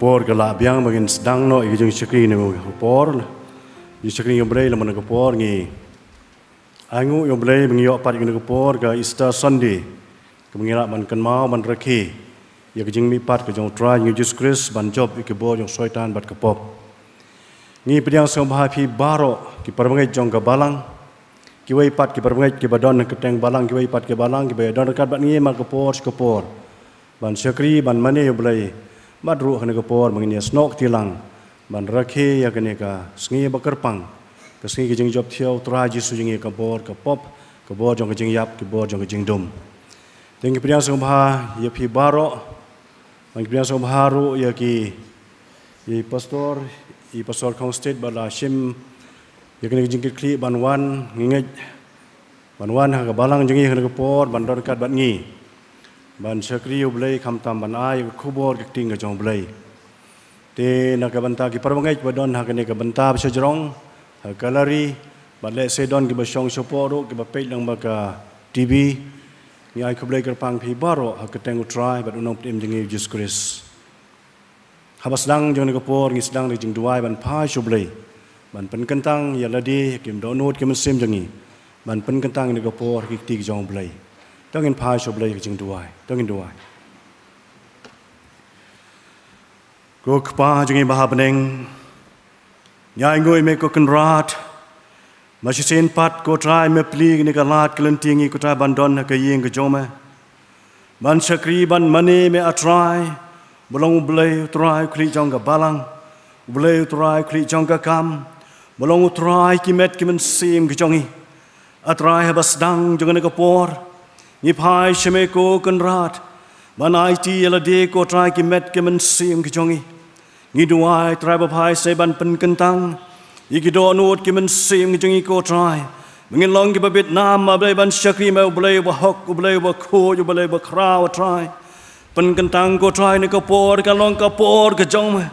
por ke labiang bagin sedang no ikut jeng cekri ni mungkin kepor. Lah. Jeng cekri yang beri lama kepor ni. Angu yang beri mengiok pada jeng kepor ke ista Sunday. Kemengirak ban ken mau ban reki. Ya kejeng mipat ke jeng utra jeng Yesus Kris ban job ikut bor jeng soitan bat kepop. Ni pediang semua bahapi baru, ki perbangai jeng kebalang. Ki wayipat ki perbangai ki badon keteng balang ki wayipat ke balang ki badon rekat bat ni mak kepor kepor. Ban cekri ban mana yang beri mat ru khane ko por mangni snok tilang ban rakhe ya kane ka sngi bakar pang ka sengi ki jing job tiaw, tra ji su jing ka por pop ka bor jong jing yap ki bor jong jing dum ding ki priyang sangha ye ya phi baro mang priyang sangha ru ya ki ye pastor ye pastor kong state bala shim ye ya kane jing ki kli ban wan ngi ban wan ha balang jing ye kane ko por ban dor kat bat ngi บันชกรีบเลยคำตามบันไอคูบอร์กติงกับจงเลยเตนักบันตากิปรมงัยบดอนหากันกับบันตาบชจรงหากลารีบันเลเซดอนกับชองชปอรุกับเปิดลังบักาทีวีมีไอคูบเลยกับพังพีบารอหากแตงอุทรายบันอุนงพิมจึงยิบยิสคริสหาบสดังจงนกปอร์งิสดังในจึงดวายบันพายชูเลยบันเป็นกันตังยาลดีกิมดอนูดกิมซิมจึงยิบันเป็นกันตังนกปอร์กิตีกจงเลยต้องเงินพายชอบเลยจึงด้วยต้องเงินด้วยกุกปาจึงบาบเน่งยายงวยเมกกันรัดมาชิเซนปัดกูทรายเมพลีกในกาลาดกลันทิงกูทรายบันดอนกัยิงกจอมะบันชักรีบันมณีเมอัตรายบลงเบลยตรายคลีจองกับบาลังเบลยตรายคลีจองกับคำบลงตรายกิเม็ดกิมันซีมกจองอีอัตรายเฮบัสดังจงกันกับปอร์นิพายชเมโกกันราดบันไอจีเอลเดโกตรายกิเมตดกิมันซสียงกิจงีงิดวายตรายบพายเซบันปันกันตังอีกิโดนูดกิมันซสียงกิจงีโกตรายมึงเงินลองกิบะบิดนามมาเบลบันชักรีมาเบลวะฮฮกอเบลวะโคอยู่เบลวะคราวตรายปันกันตังโกตรายนี่ก็ปอรดกันลองก็ปอดกิจงมั้ย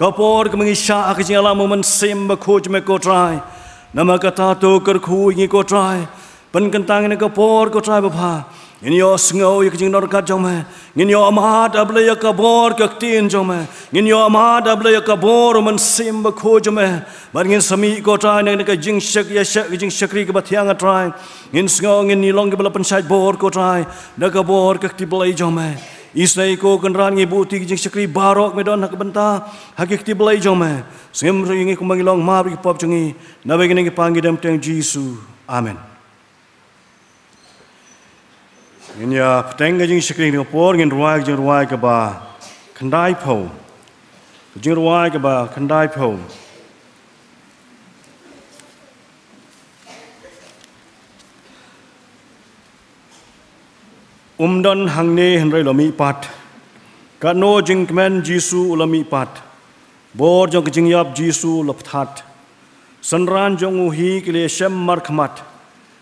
ก็ปอดกิมึงอิชาอักจิงอลามมันซสียงบะโคจิเมโกตรายนามากระตาโตัวกระคูยงีโกตราย pen kentang ini ke por ke trai bapa in yo sngau ye kjing nor ka jome in yo ma da ble ye ka bor ke tin jome in yo ma da ble ye ka bor man sim ba kho jome man in sami ko trai ne ka jing shek ye shek jing shakri ke bathyang trai in sngau in ni long ke ble pen chai bor ko trai da ka bor ke ti ble jome Isai ko kenran ngi buti jing sekri barok medon hak benta hakik ti belai jome sem ringi kumangilong mabri pop jengi nabe ngi pangi dem teng jisu amen Inya peteng gajing sekring ni opor gin ruai gajing ruai ke ba kendai po. Gajing ruai ke ba kendai po. Umdan hang ne hen rai lomi pat. Ka no jing kmen jisu ulami pat. Bor jong gajing yap jisu lapthat. Senran jong uhi kile shem markmat.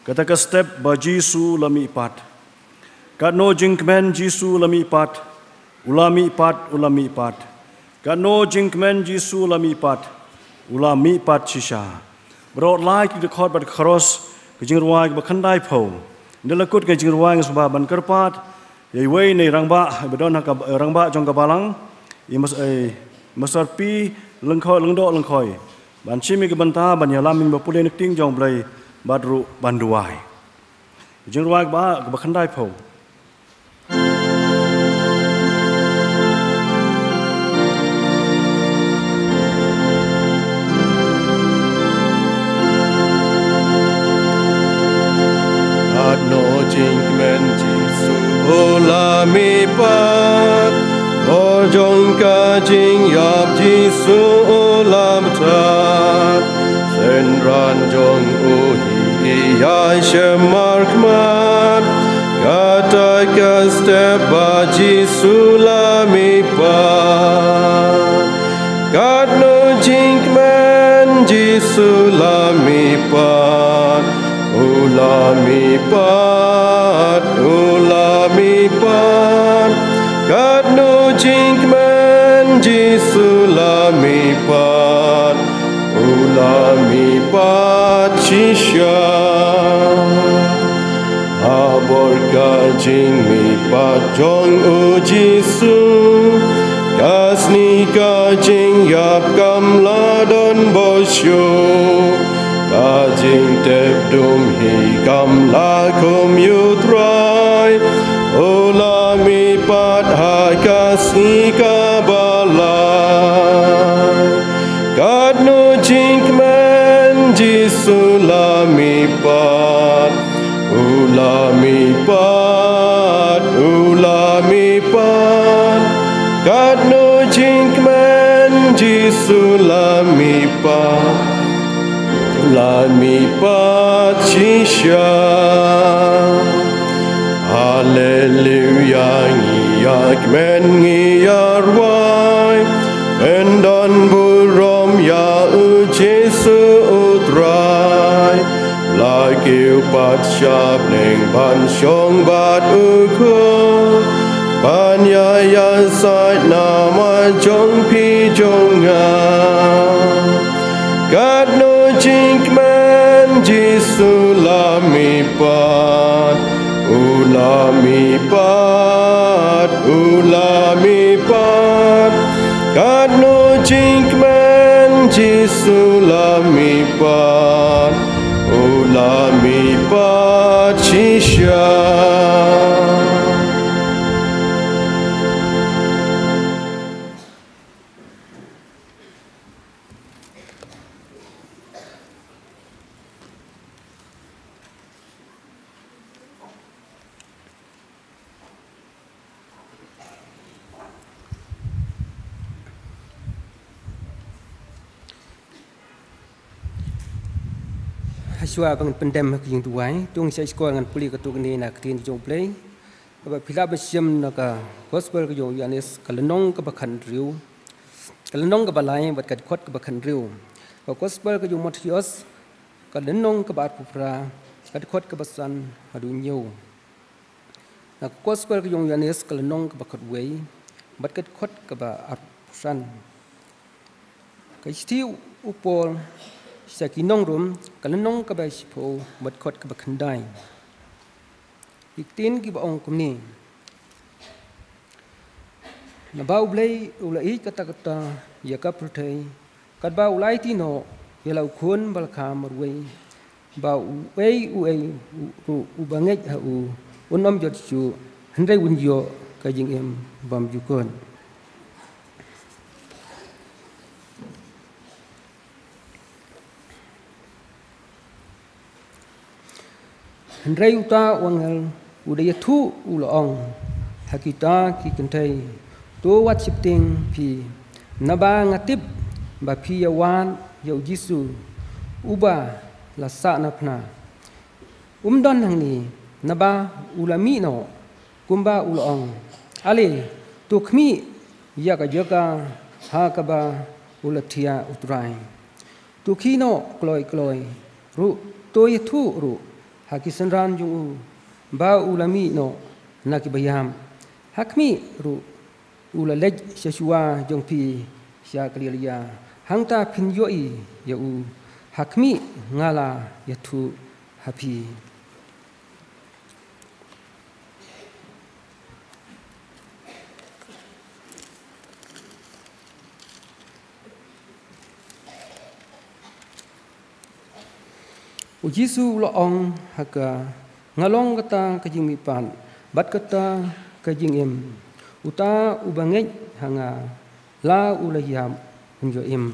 Kata ka step ba jisu lomi pat. Kata ka step ba jisu lomi pat. Kano jingkmen jisu lami pat, ulami pat, ulami pat. Kano jingkmen jisu lami pat, ulami pat cisha. Berot lai kita kot bat keros, kejeng ruang berkandai pau. Nelakut kejeng ruang sebab ban kerpat, yaiwai ni rangba, berdon haka rangba jong kebalang, imas ay, eh, masar pi, lengkoi, lengdo, lengkoi. Ban cimi bantah, ban yalamin berpulih nikting jong belai, badru banduai. Kejeng ruang bat, berkandai pau. Ola mi pat Or jong ka jing yap jisu olam tat Sen ran jong uhi i shemark mat Kata ka step ba jisu la mi pat Kat no jing man jisu la mi pat Ola pat Ola Jimmy Pajong U Jisu Kasni Kajing Yap Kam Ladon Bosyo Kajing Tep Dum Hi Kam La Kum Yu pa la mi pa chi sha hallelujah ngi yak men ngi yar wai en don bu rom ya u jesu utrai la kiu pat sha neng ban shong bat u khoi sai sait nama chong pi chong ngai God no man, la mi pa, pa, Kadno jinkman jisu lamipat Ulamipat, ulamipat Kadno jinkman jisu lamipat pa, shishan hasua bang pendem ke jing tuai tung sai skor ngan puli ke tuk ni na ketin jong play ba phila ba siam na ka gospel ke yo yanis kalnong ke bakhan riu kalnong ke balai bat kat khot ke bakhan riu ba gospel ke yo matthias kalnong ke bar pupra kat khot ke basan hadu nyu na gospel ke yo yanis kalnong ke bakhat wei bat kat khot ke ba arsan ke stiu upol sakinongrum kalanong kabai sipo matkot kabakandai iktin ki baong kumni nabau blai ulai kata kata yaka pruthai kadba ulai ti no yelau khun balkha marwei ba uei uei u ubangek ha u unom jot chu hendai unjo kajing em bam jukon เรยตาวังเอุดยทุอุลองฮักิตากิกันไทยตัววัดสิบติงพีนบางอาติบบาพียาวานยาวยิสุอุบาลาสะนพนาอุมดอนทางนี้ นบาอุลามีโนกุมบาอุลองอะไรตุกมียากะยากะฮากบาอุลทิยาอุตรายตุกีโนกลอยกลอยรุตัวยทุรู haki senran jung u ba ulami no nak bayam hakmi ru ula lej sesua jong pi sia kelia hang ta pin yo i ya u hakmi ngala yatu happy Uji su loong haka ngalong kata kajing mipan bat kata kajing em uta ubangai hanga la ulahiam hunjo em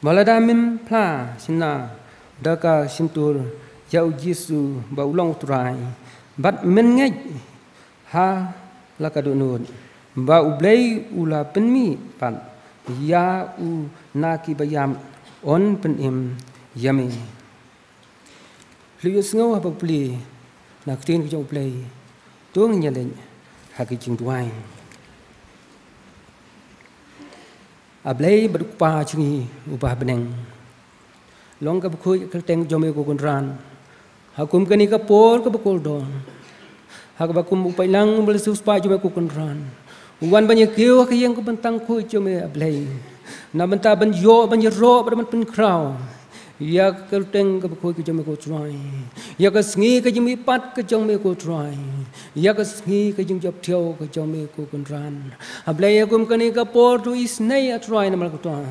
Maladamin pla sinna daka sintur jau jisu baulong turai bat menngai ha la ka du nun ba u blai u la pen mi pan ya u na ki ba yam on pen im yami lu yus ngau ba pli na ki tin ki jau blai tu ngi le ha ki ching duai a blai ba pa chingi u ba beneng long ka bu khoi ka teng jome go gun ran ha kum ka ni ka por ka bu kol don Hak baku mupai lang mula suspa cuma ku kenran. Uwan banyak kau kau yang ku bentang ku cuma ablay. Nampak tak banyak yo banyak ro pada mampun kau. ya ka teng ka khoi ka jome ko trai ya ka sngi ka jimi pat ka jome ko trai ya ka sngi ka jim jop theo ka jome ko kun ran ab le ya kum kani ka por tu is nei a trai na mal ko trai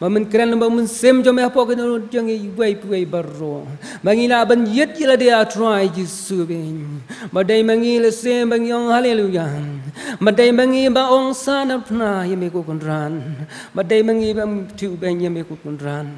ma men kran ba mun sem jome po ka no jang i wei wei barro mangi la ban yet ila de a trai ji su ben ma dai mangi la sem bang yong hallelujah Madai mangi ba ong sana pna ye me ko kunran. Madai mangi ba tu ben ye me ko kunran.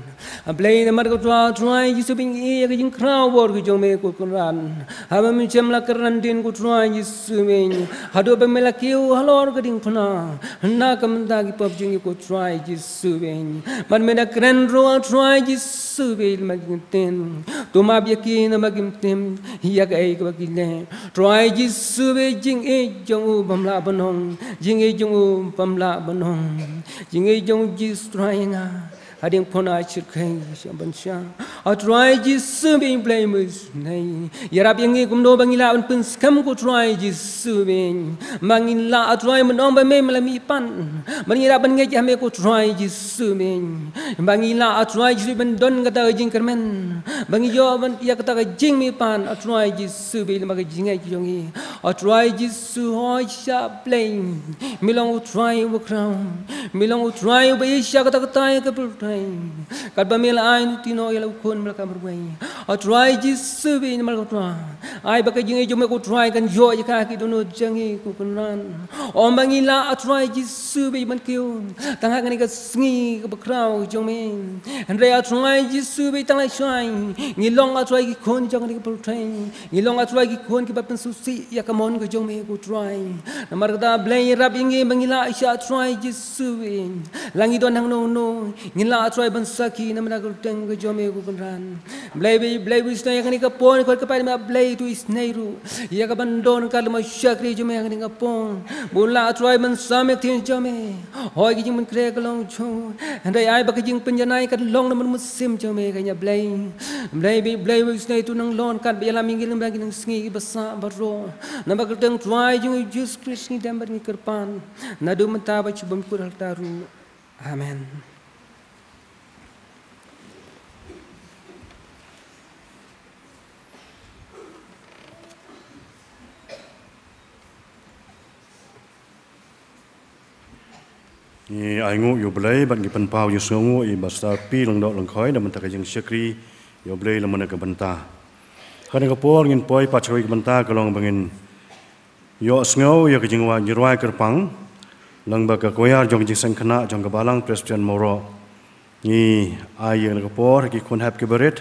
Ablay na mar ko twa try yisu bing e ye jing krau bor ko jome me ko kunran. Haba mi chem la karan din ko try yisu me. Hado ba mela kiu halor ko ding pna. Na kam da gi pop jingi ko try yisu me. Man me na kran ro try yisu be magim tin. Tum ab yakin magim tin. Yak ay ko gilen. Try yisu be jing e jong u bam pam la ban hong jing e jong pam la ban hong jing e jong ji strai nga I not punished kings and bansha outrage serving blameless nay yara bangi kum no bangi la pun skam ko try jisubing mangin la atrai mun ong ba me malami pan mangi ra ban nge ja me ko try jisubing bangi la atrai jisu ban don kata jing kermen bangi yo ban ya kata jing mi pan atrai jisu be ma jing nge jongi atrai jisu ho sha plain milong try wo crown Bila utrai ubai isya kata kata yang kepul utrai. Kalau bila ain tino ialah ya, ukun mereka berbuai. อทรายจิสุบีนมาลกตัวไอ้บักยิงไอ้จุ่มกูทรายกันโยยค่ะกิโดนจังฮีกูคนนั้นออมบังอีลาอทรายจิสุบีมันเกี่ยวตั้งหากันนี่ก็สิงกับคราวจงมีฮันเรียอทรายจิสุบีตั้งหลายช่วยนี่ลองอทรายกี่คนจังนี่ก็ปลุกเทรนนี่ลองอทรายกี่คนกี่แบบเป็นสุสีอยากมอนก็จงมีกูทรายนั่นมารกตาเบลย์รับยิงไอ้บังอีลาอชาอทรายจิสุบีลังอีตัวนั่งโนโนนี่ลาอทรายบันสักีนั่นมันก็เต็งก็จงมีกูคนรันเบลย์ blai bu isna yang ni ka pon ko ka pai ma blai tu isna ru ya ka bandon ka ma shakri ju ma yang ni ka pon bula atroi man samek tin jo me ho gi jing man kre ka long chu and ai ba ka jing pin ja nai ka long na man musim jo me ka ya blai blai bi blai bu isna tu nang lon ka bi la mi gi lum ba gi nang sngi ba sa ba ro na ba ka tang twai ju jesus krishna dam ba ni kar pan na du ma ta ba chu bum kur ta ru amen i ai ngu yu blei ban gi pan pau yu so ngu i ba sta pi long do long khoi da man ta ka jing shakri yu blei la man ka ban ta ka ne ka por ngin poi pa choi ka ban ta ka long bangin yo sngo yo ka jing wa yu rai ka pang lang ba ka koyar jong jing sang khana jong ka balang presbyterian moro ni ai yu ka por ki kun hap ka beret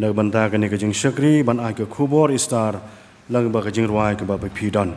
da ban ta ka ne ka jing shakri ban ai ka khubor istar lang ba ka jing rai ka ba pi don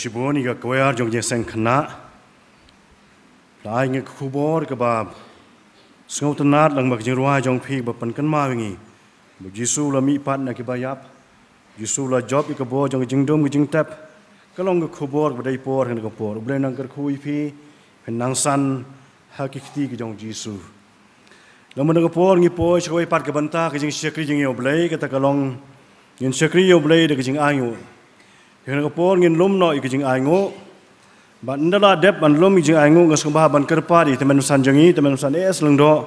ชิบุนี่ก็กวยราจงเยเซงคณะหลายเงคูบอร์กับบาบสงตนาดหลังบักจิรวาจงพีบัปันกันมาอย่างี้บุจิสูละมีปัดนักบายับยิสูละจอบอีกบัวจงจิงดมจิงเตปบก็ลองกบคูบอร์กับได้ปอร์กันกับปอร์อุบเลนังกับคุยพีเป็นนางสันฮักิคตีกับจงยิสูแล้วมันกับปอร์งี้ปอยช่วยปัดกับบันตากิจิงเชคริจิงยอวเบลกับตะกลองยินเชครียอ่เบลก็กจิงอายุ Kena ke pol ngin lum no ikijing aingu. Ba ndala dep ban lum ikijing aingu ngas ke bahan kerpa di temen usan jengi, temen usan es leng do.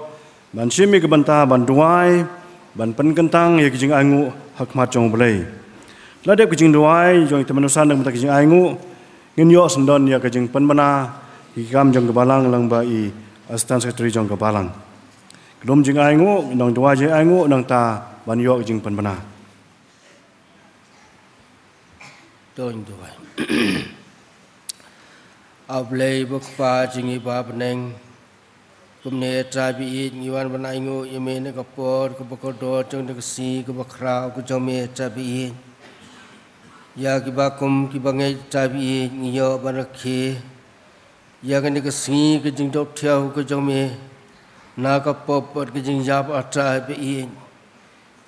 Ban simi ke banta ban duai, ban pen kentang ikijing aingu hak mat jong belai. La dep ikijing duai, jong temen usan dengan mata ikijing aingu. Ngin yo sendon ya ikijing pen mana, ikam jong ke balang lang ba i asistan sekretari jong ke balang. Kedom jing aingu, nang duai jing aingu, nang ta ban yo ikijing pen mana. တုံတူအပလေးဘခပါချင်းိပါပနေကုမနေတရာပီဤညီဝန်ပနိုင်ငူအမေနကပေါ်ကပကတော်တုံတကစီကပခရာကုကြောင့်မေတရာပီယာကိပါကုမ်ကိပငေတရာပီညီယောပရခေယာကနိကစီကဂျင်းတော့ထျာဟုကကြောင့်မေနာကပပတ်ကဂျင်းရပါတရာပီ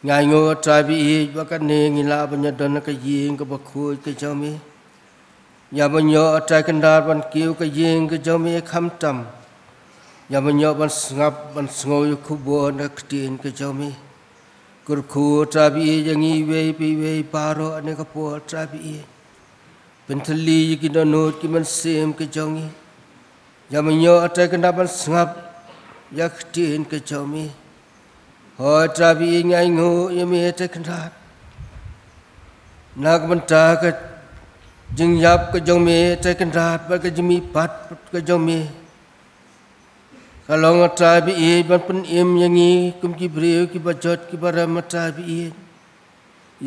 งายงอตรายบีว่ากันเองลาบัญญดนักยิงกับคุยกับเจ้ามีอย่าบัญญัตรายกันดาบันก่ยวกับยิงกับเจ้ามีคำจำอย่าบัญญบันสงบบันสงอยู่คู่บัวนักตีนกับเจ้ามีกุรคูตรายบียังอีเวปีเวปารออันกปวดตรายบีเป็นทะเลีกินโนดกิมันเสียมกับเจ้ามีอย่าบัญญัตรายกันดาบันสงบอยากตีนกับเจ้ามี Hota bi ngai ngu ye me te khna. Nak man ta ka jing yap ka jong me te khna pa ka jimi pat ka jong me. Kalong ta bi e ban pun em yangi kum ki breu ki bajot ki bara mata bi e.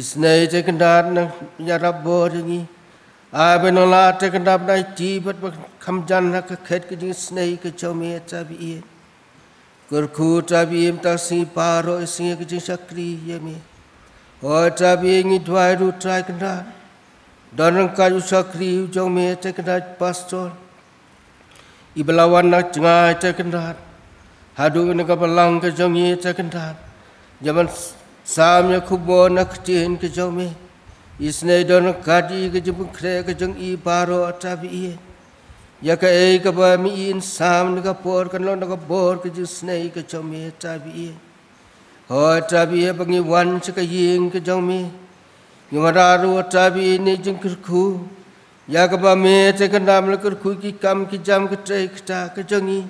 Isnai te khna na ya rab bo ringi. A be no la te khna na ti bat kham jan na ka khet ki jing snai ka chau me ta bi e. Kurku tabi em tak si paro isinya kecil sakri ya mi. Oh tabi ini dua ru try kena. Dan kayu sakri ujung mi cek kena pastor. Ibelawan nak jengah cek kena. Hadu ini kapalang kejong ye cek kena. Jaman sam ya kubo nak ke kejong me, Isne dan kadi ke kejung kre kejung i paro tabi ini. ya ka e ka ba mi in sam ka por kan lon ka bor ka jis nei ka chom mi ta bi ho ta bi ba ngi wan cha ka yin ka jong mi ngi ma ra ru ta bi ni jing kir khu ya ka ba me te ka nam la kir khu ki kam ki jam ka te ka ta ka jong ni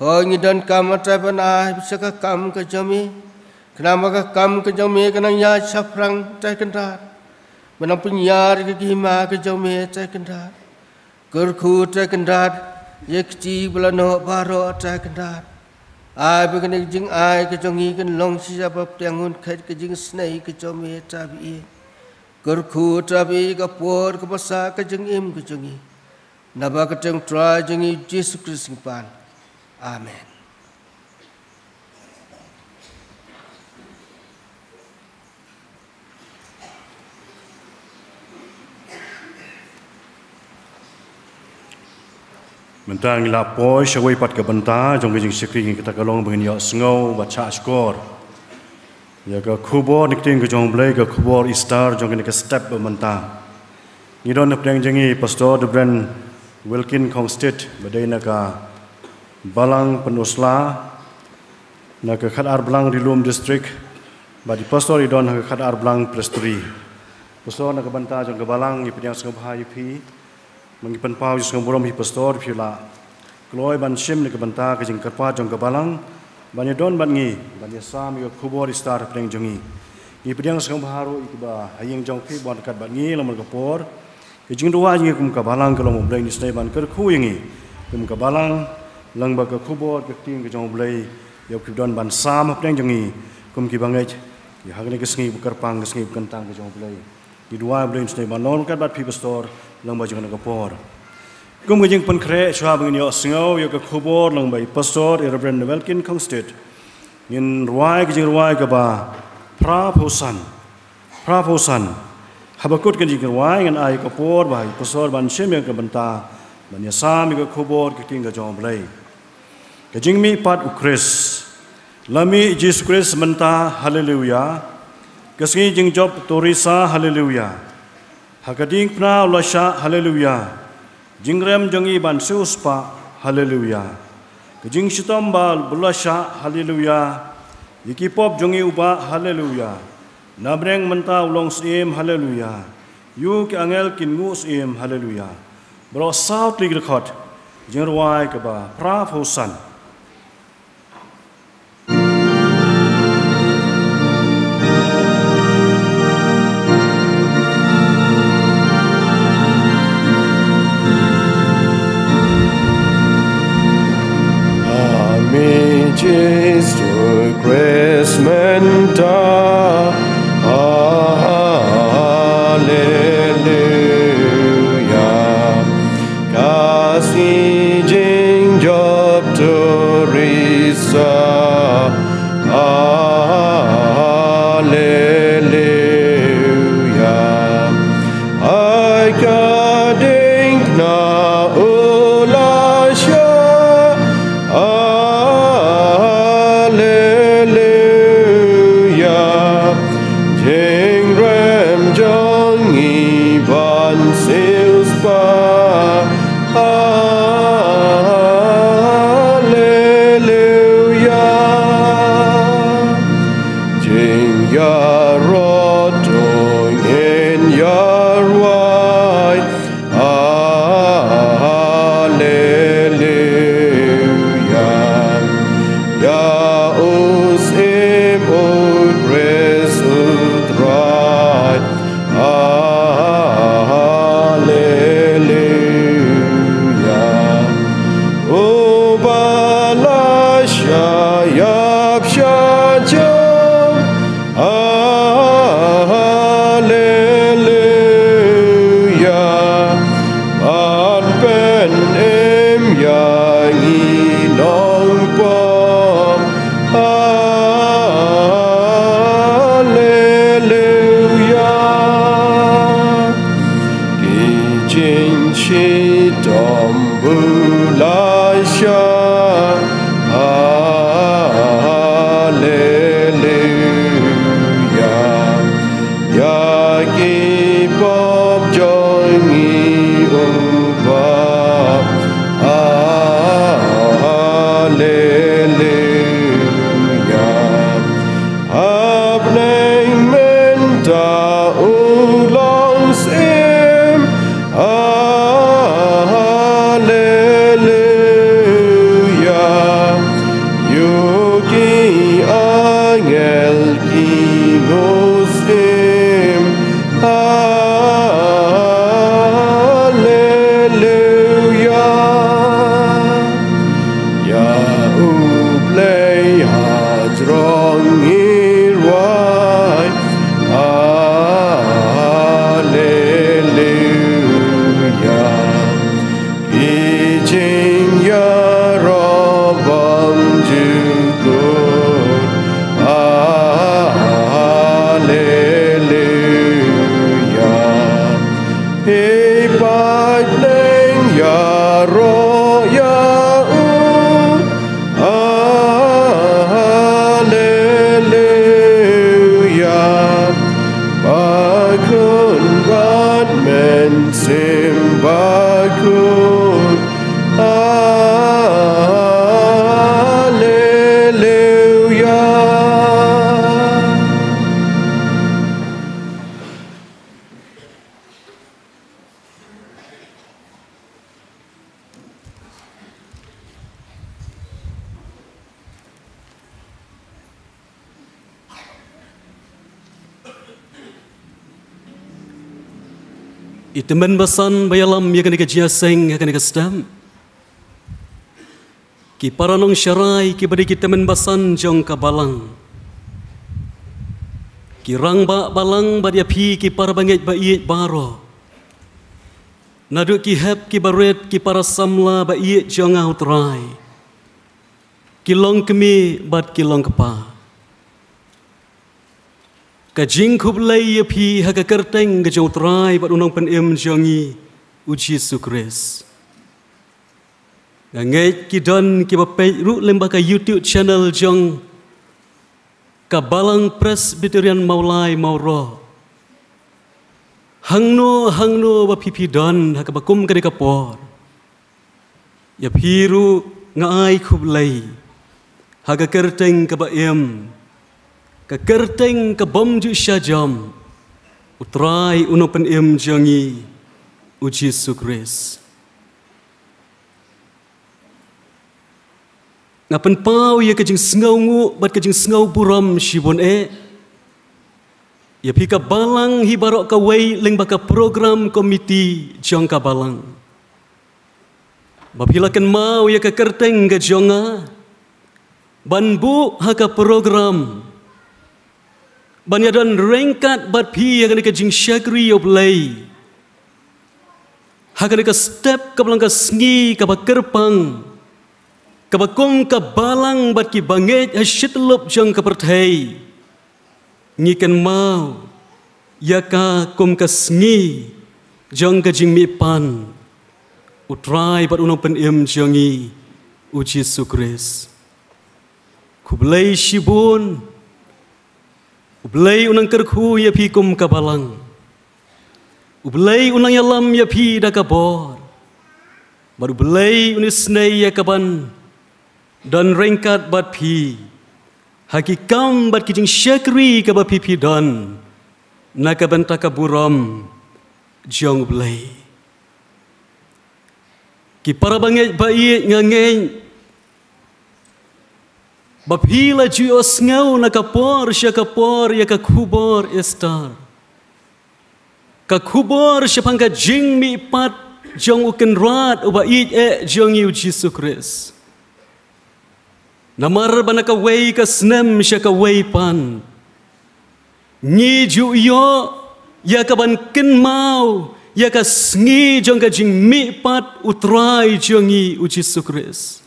ho ngi don kam ta ba na sa ka kam ka jong mi kana ma ka kam ka jong mi ka na ya cha prang ta ka da ma na pun ya ka ki ma ka jong mi ta ka da Kerku tak kendat, yekci bela no baro tak kendat. Ai begini jing ai kejongi kan long si jabap tiangun kaj kejing snai kejomi tabi. Kerku tabi kapur kapasa kejing im kejongi. Nabak kejong tra jingi Yesus Kristus pan. Amen. mentang la poi shawai pat ke benta jong bijing sikri ngi kita kalong bengin yo sngo baca skor ya ka khubo nikting ke jong blai ke khubo istar jong ke step ba menta ngi don nep jeng jengi pastor dubren wilkin kong state ba dei ka balang penusla na ka khat ar balang rilum district ba di pastor i don ka khat ar balang prestri pastor na ka benta jong ke balang ngi pinyang sngo ba yupi มังกิปันพาวิสกมรมฮิปสตอร์พิลากลอยบันชิมนกบันตากิจงกระพาจงกบาลังบันยดอนบันงีบันยสามยกคูบอริสตาร์เพลงจงงีอีเพียงสกมหารุอีกบะหายิงจงพีบันกัดบันงีลมันกปอร์กิจงดัวจงกุมกบาลังกลมุบเลงนิสเนบันกระคู่ยงีกุมกบาลังลังบักกคูบอร์กิจงกจงบเลยยกคิดอนบันสามเพลงจงงีกุมกิบังเอจยหากนี้กิสงีบุกระพังกิสงีบกันตังกจงบเลยกิดัวบเลงนิสเนบันนอนกัดบัดพีบสตอร์ lang bai jung nang kapor. Kung gajing pan kre, chua bang yo singaw kubor lang bai pastor irabren nevelkin kong state. Yin ruai gajing ruai ka ba Prapusan, posan, pra posan. Habakut gajing ruai ngan ai kapor bai pasor, ban shem yang ka banta ban yasam yo kubor ka king ka jom mi pat ukris. Lami Jesus Christ mentah, Hallelujah. Kesini jingjob turisa, Hallelujah. Hakading pra lasha hallelujah. Jingram jengi ban seuspa hallelujah. Kejing sitom bal bulasha hallelujah. Iki pop jengi uba hallelujah. Nabreng menta ulong siem hallelujah. Yu ke angel kin ngu siem hallelujah. Bro South lig record. Jengruai keba pra fosan. Jesus, Christ, man, dimen basan bayalam ya kan ikat jiaseng ya kanika stam ki paranong syarai ki bari kita men basan jong ka balang ki rang ba balang ba dia phi ki par ba iet baro nadu ki hep ki baret ki para samla ba iet jong autrai ki long kemi bat ki long kepah ka jing khub lai ye phi ha ka kar teng ga jong trai bat unong pen em jong yi u chi su kris ga nge ki don ki ba pe ru lem ba ka youtube channel jong ka balang presbyterian maulai mauro hang no hang no ba phi phi don ha ka ba kum ka de ka por ye phi ru nga ai khub lai ha ka kar teng ka ba em ke kerteng ke bomju syajam utrai uno pen im jangi uji sukres ngapen pau ye kejing sengau ngu bat kejing sengau buram sibon e ye pika balang hi barok ka wei leng baka program komiti jangka balang Bapila ken mau ya ke kerteng ke jonga, ban haka program, បានយដនរេងកាត់បាត់ភីកានិកជីងសាគ្រីអូប្លេហកានិកស្ទេបកបលងកស្ងីកបកិរពងកបកុងកបលងបាត់គីបងេតអឈិតលប់ជងកប្រថេញីកិនម៉ៅយកាកុំកស្ងីជងកជីងមីប៉ាន់អ៊ុត្រៃបាត់អ៊ុនអពិនអឹមជងីអ៊ូជីសុគ្រីសគុបលេឈីប៊ូន Ublay unang kerku ya pi kum kabalang. Ublay unang yalam ya pi da kabor. Baru ublay unis nei ya kaban dan ringkat bat pi. Haki kam bat kijing syakri kaba pi pi dan na kaban takaburam jong ublay. Ki para bangai bai ngangai Bapila ju o sngau na kapor sha kapor ya ka kubor estar. Ya ka kubor sha pangka jing mi pat jong ukin rat uba i e jong yu Jesus Christ. Namar bana ka wei ka snem sha ka wei pan. Ni ju yo ya ka ban kin mau ya ka sngi jong ka jing mi pat utrai jong yu Jesus Christ.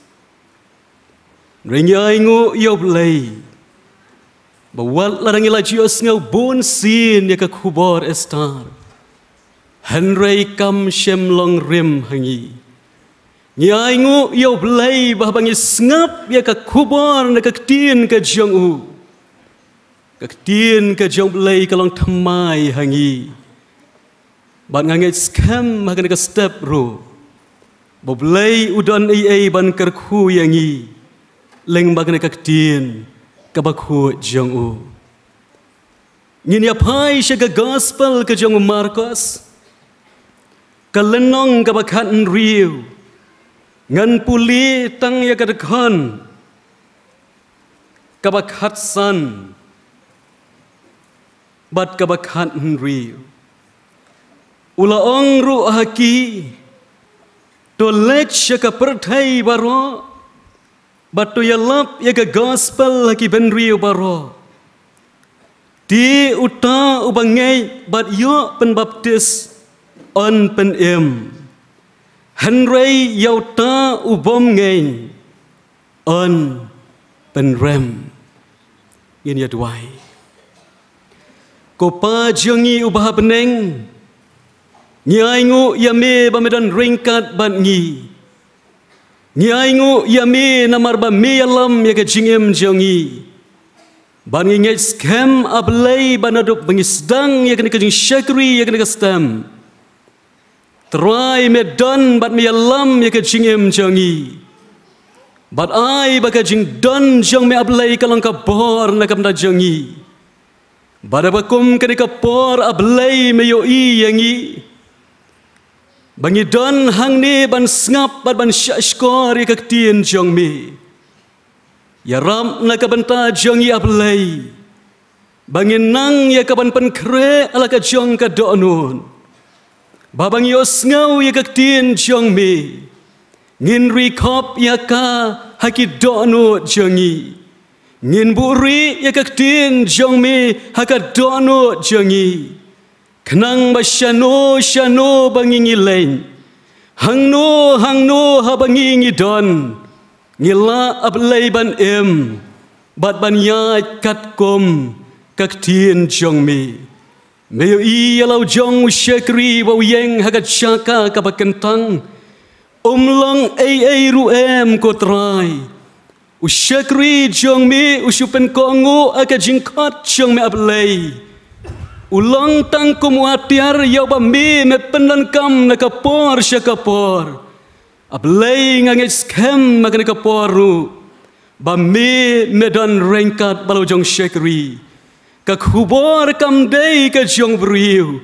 Ringi aingu yo ya play. Ba wal la rangi la jios ngau bun sin ya ka kubor estar. Henry kam shem long rim hangi. Ngi aingu yo ya play ba bangi sngap ya ka kubor na ka tin ka jong u. Ka tin ka jong play ka long thamai hangi. Ba ngange skem ba ka step ro. Ba play udon ai ai ban ker khu yangi. Ba leng bagne kak tin kabakhu jong u nyin ya phai she ga gospel ka jong marcos kalenong kabakhan bakhan riu ngan puli tang ya ka khan ka san bat kabakhan bakhan riu ula ong ru haki to lech ka prthai baro but to your love ya ke gospel lagi benri ubaro di uta ubangai but yo pen baptis on pen im henrei ya uta ubom ngai on pen rem in ya duai kopa jungi ubah beneng nyai ngu ya me bamedan ringkat bani. Ni aingu ya me na marba me alam ya ke jingem jongi. Ban ngi skem ablay banaduk bengi sedang ya ke jing syakri ya ke stem. Try me dan bat me alam ya ke jingem jongi. Bat ai ba ke jing dan jong me ablay kalang ka bor na kam da jongi. Bada bakum ke ne ka ablay me yo i yangi. Bangi don hang ni ban sngap ban ban syaskori ka tin jong mi. Ya ram na ka ban ta jong i ablai. Bangi nang ya ka ban pan kre ala ka jong ka do nun. Ba bang yo sngau ya ka tin jong mi. Ngin ri kop ya ka haki do nu jong ya ka tin jong mi ha ka do nu jong i. Ngin buri ya ka tin jong mi ha ka do nu jong i. Kenang ba syano syano bangi ngileng. Hang no hang no ha bangi ngidon. Ngila ablay ban em. Bat ban yaj kat kom. Kak tiin jong mi. Meyo i yalau jong usyekri wa uyeng hagat syaka kapakentang. Umlang ay ay ru em ko trai. Usyekri jong mi usyupen ko ngu aga jingkat jong mi ablay. Ablay ulang tang kumuatiar yau bambi met pendan kam na kapor sya kapor ablay ngang skem mag na kapor ru bambi medan rengkat balo jong shekri ka khubor kam dei ka jong briu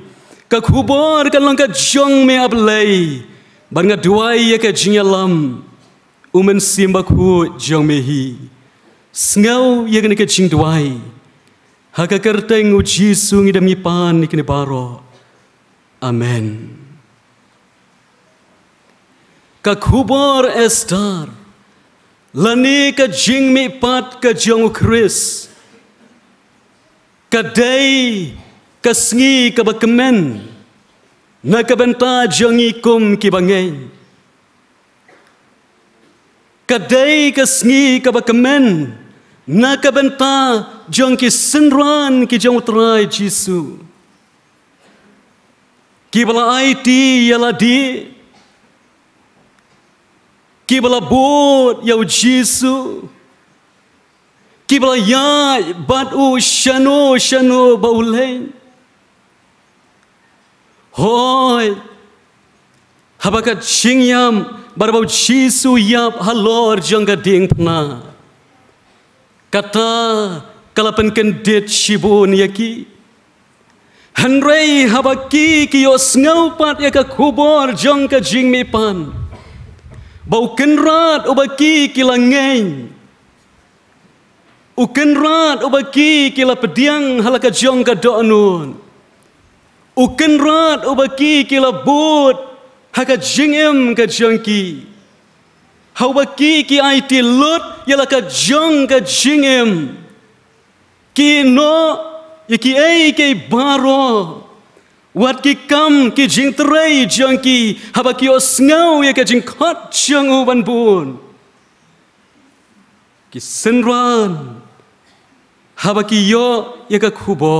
ka khubor ka langka jong me ablay ban nga duai ya ka jingalam ya umen simba ku jong me hi sngau ya ka jing duai Hagakerteng u Jesus ngi demi pan ikini paro. Amen. Kakubor Esther. Lani ka jing mi pat ka jong u Chris. Kadai ka sngi ka bakmen. Na ka benta jong ikum ki bangen. Kadai ka sngi ka bakmen. Kadai ka sngi ka bakmen na kabenta jong ki sinran ki jong trai jisu ki bala it yala di ki bala bot yau jisu ki bala ya bat u shano shano baule hoy habakat singyam barbau jisu yap halor jong ka ding pna kata kalapan kendit shibun yaki hanrei habaki ki yo sngau pat ya ka kubor jong ka jing mi pan bau kenrat ubaki ki langeng ukenrat ubaki ki la pediang halaka jong ka do nun ukenrat ubaki ki la but haka jingem ka jong ki hau ba ki ki ai ti lut ya la ka jung ka jing em ki no ya ki ai ke baro wat ki kam ki jing trei jung ki ha ba ki o snau ya ka jing khat chung u ban bun ki sen ran ha ba ki yo ya ka khu bo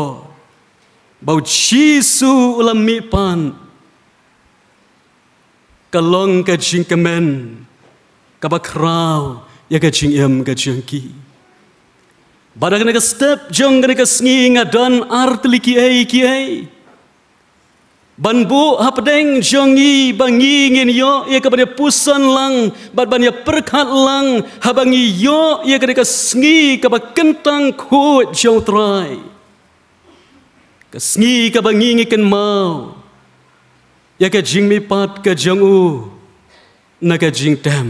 bau chi su ulam mi pan ka long ka jing ka men ka กับคราวยากจิงเอ็มกจังกีบาดนกสเตปจังกนกสงิงอดันอาร์ตลิกีเอ้กีเอ้บันบุฮับเดงจังีบังีเงินโยยากบันยพุสันลังบัดบันยพรคัดลังฮับังีโยยากนกสงิกับกันตังคูจังตรายกสงิกับงิงกันมาอยากจิงมีปัดกจังอูนักจิงเต็ม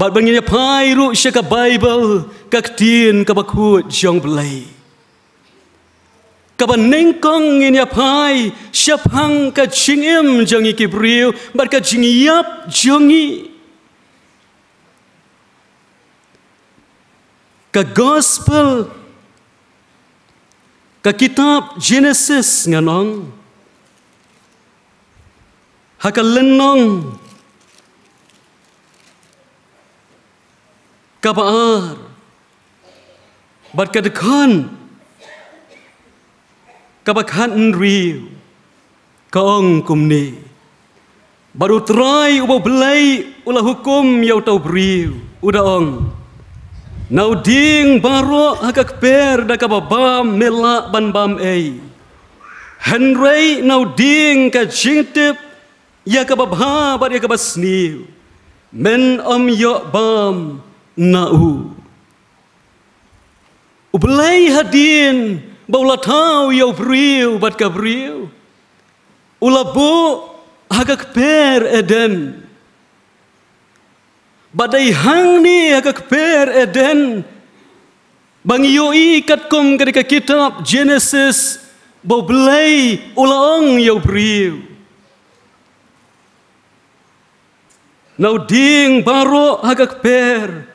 บัดบังยังจะพายรู้เชกับไบเบิลกักเตียนกับบัคูจองเปลยกับบันเน่งกองยังจะพายเชพังกับชิงเอ็มจังอีกเปรียวบัดกับชิงยับจังอีกับกอสเปลกับคิทับเจเนซิสงานองหากเล่นน้อง kabar bat kad khan kabak han riu kaong kumni baru terai ubah belai ula hukum yau tau briu uda ong nau ding baro hakak per da kababam melak ban bam ei henrei nau ding ka jingtep ya kababha bar ya kabasni men om yo bam na'u ubelai hadin baula tau yo briu bat gabriel ulabu haga kper eden badai hang ni haga kper eden bang yo ikat kat kom ke kitab genesis bobelai ulang yo briu Nau ding baru agak ber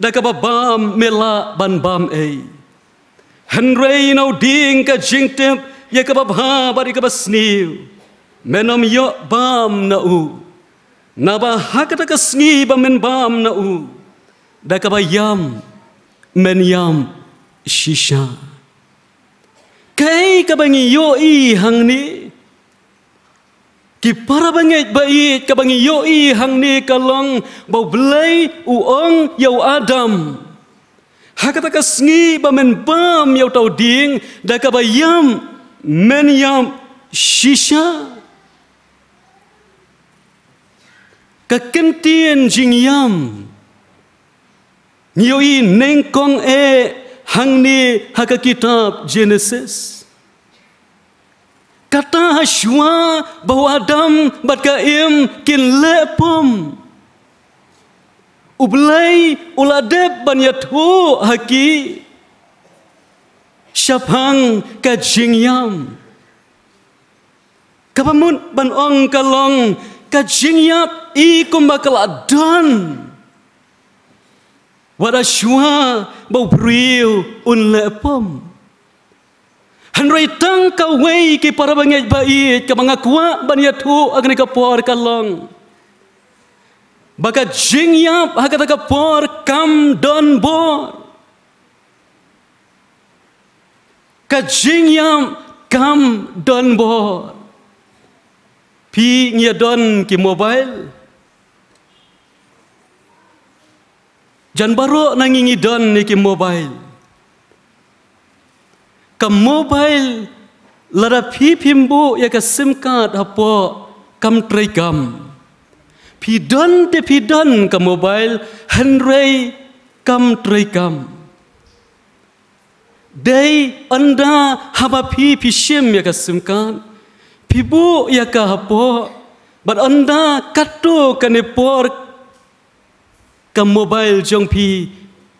da ka ba mela ban bam e han rei no ding ka jing tem ye ka ba ha ba ri ka ba sniu menom yo bam na u na ba ha ka ta ka sni ba men bam na u da ka ba yam men yam shisha kai ka ba ngi yo i hang ni Ki para bangit bait ka bangi yoi hang ni kalong bau belai uong yau Adam. Ha kata ka sngi ba men bam yau tau ding da ka bayam men yam shisha. Ka kentien jing yam. Ngiyoi nengkong e hang ni ha kitab Genesis kata hasyua bahwa adam bat kaim kin lepum ublai uladeb ban haki syaphang ka jingyam kapamun ban ong kalong ka jingyap i kumba kaladan wada bau priu un lepum Henry tang ka wei ki para bangai bait ka mga kwa tu agni ka por ka long. Baka jing ya hakata ka por kam don bo. Ka jing ya kam don bo. Pi ngia don ki mobile. Jan baro nangingi don ni ki mobile kam mobile lara phi phim bu ya ka sim card apo kam trai kam phi don te phi don kam mobile han rei kam trai kam dei anda hava phi phi shim ya ka sim card phi bu ya ka apo but anda katto kane por kam mobile jong phi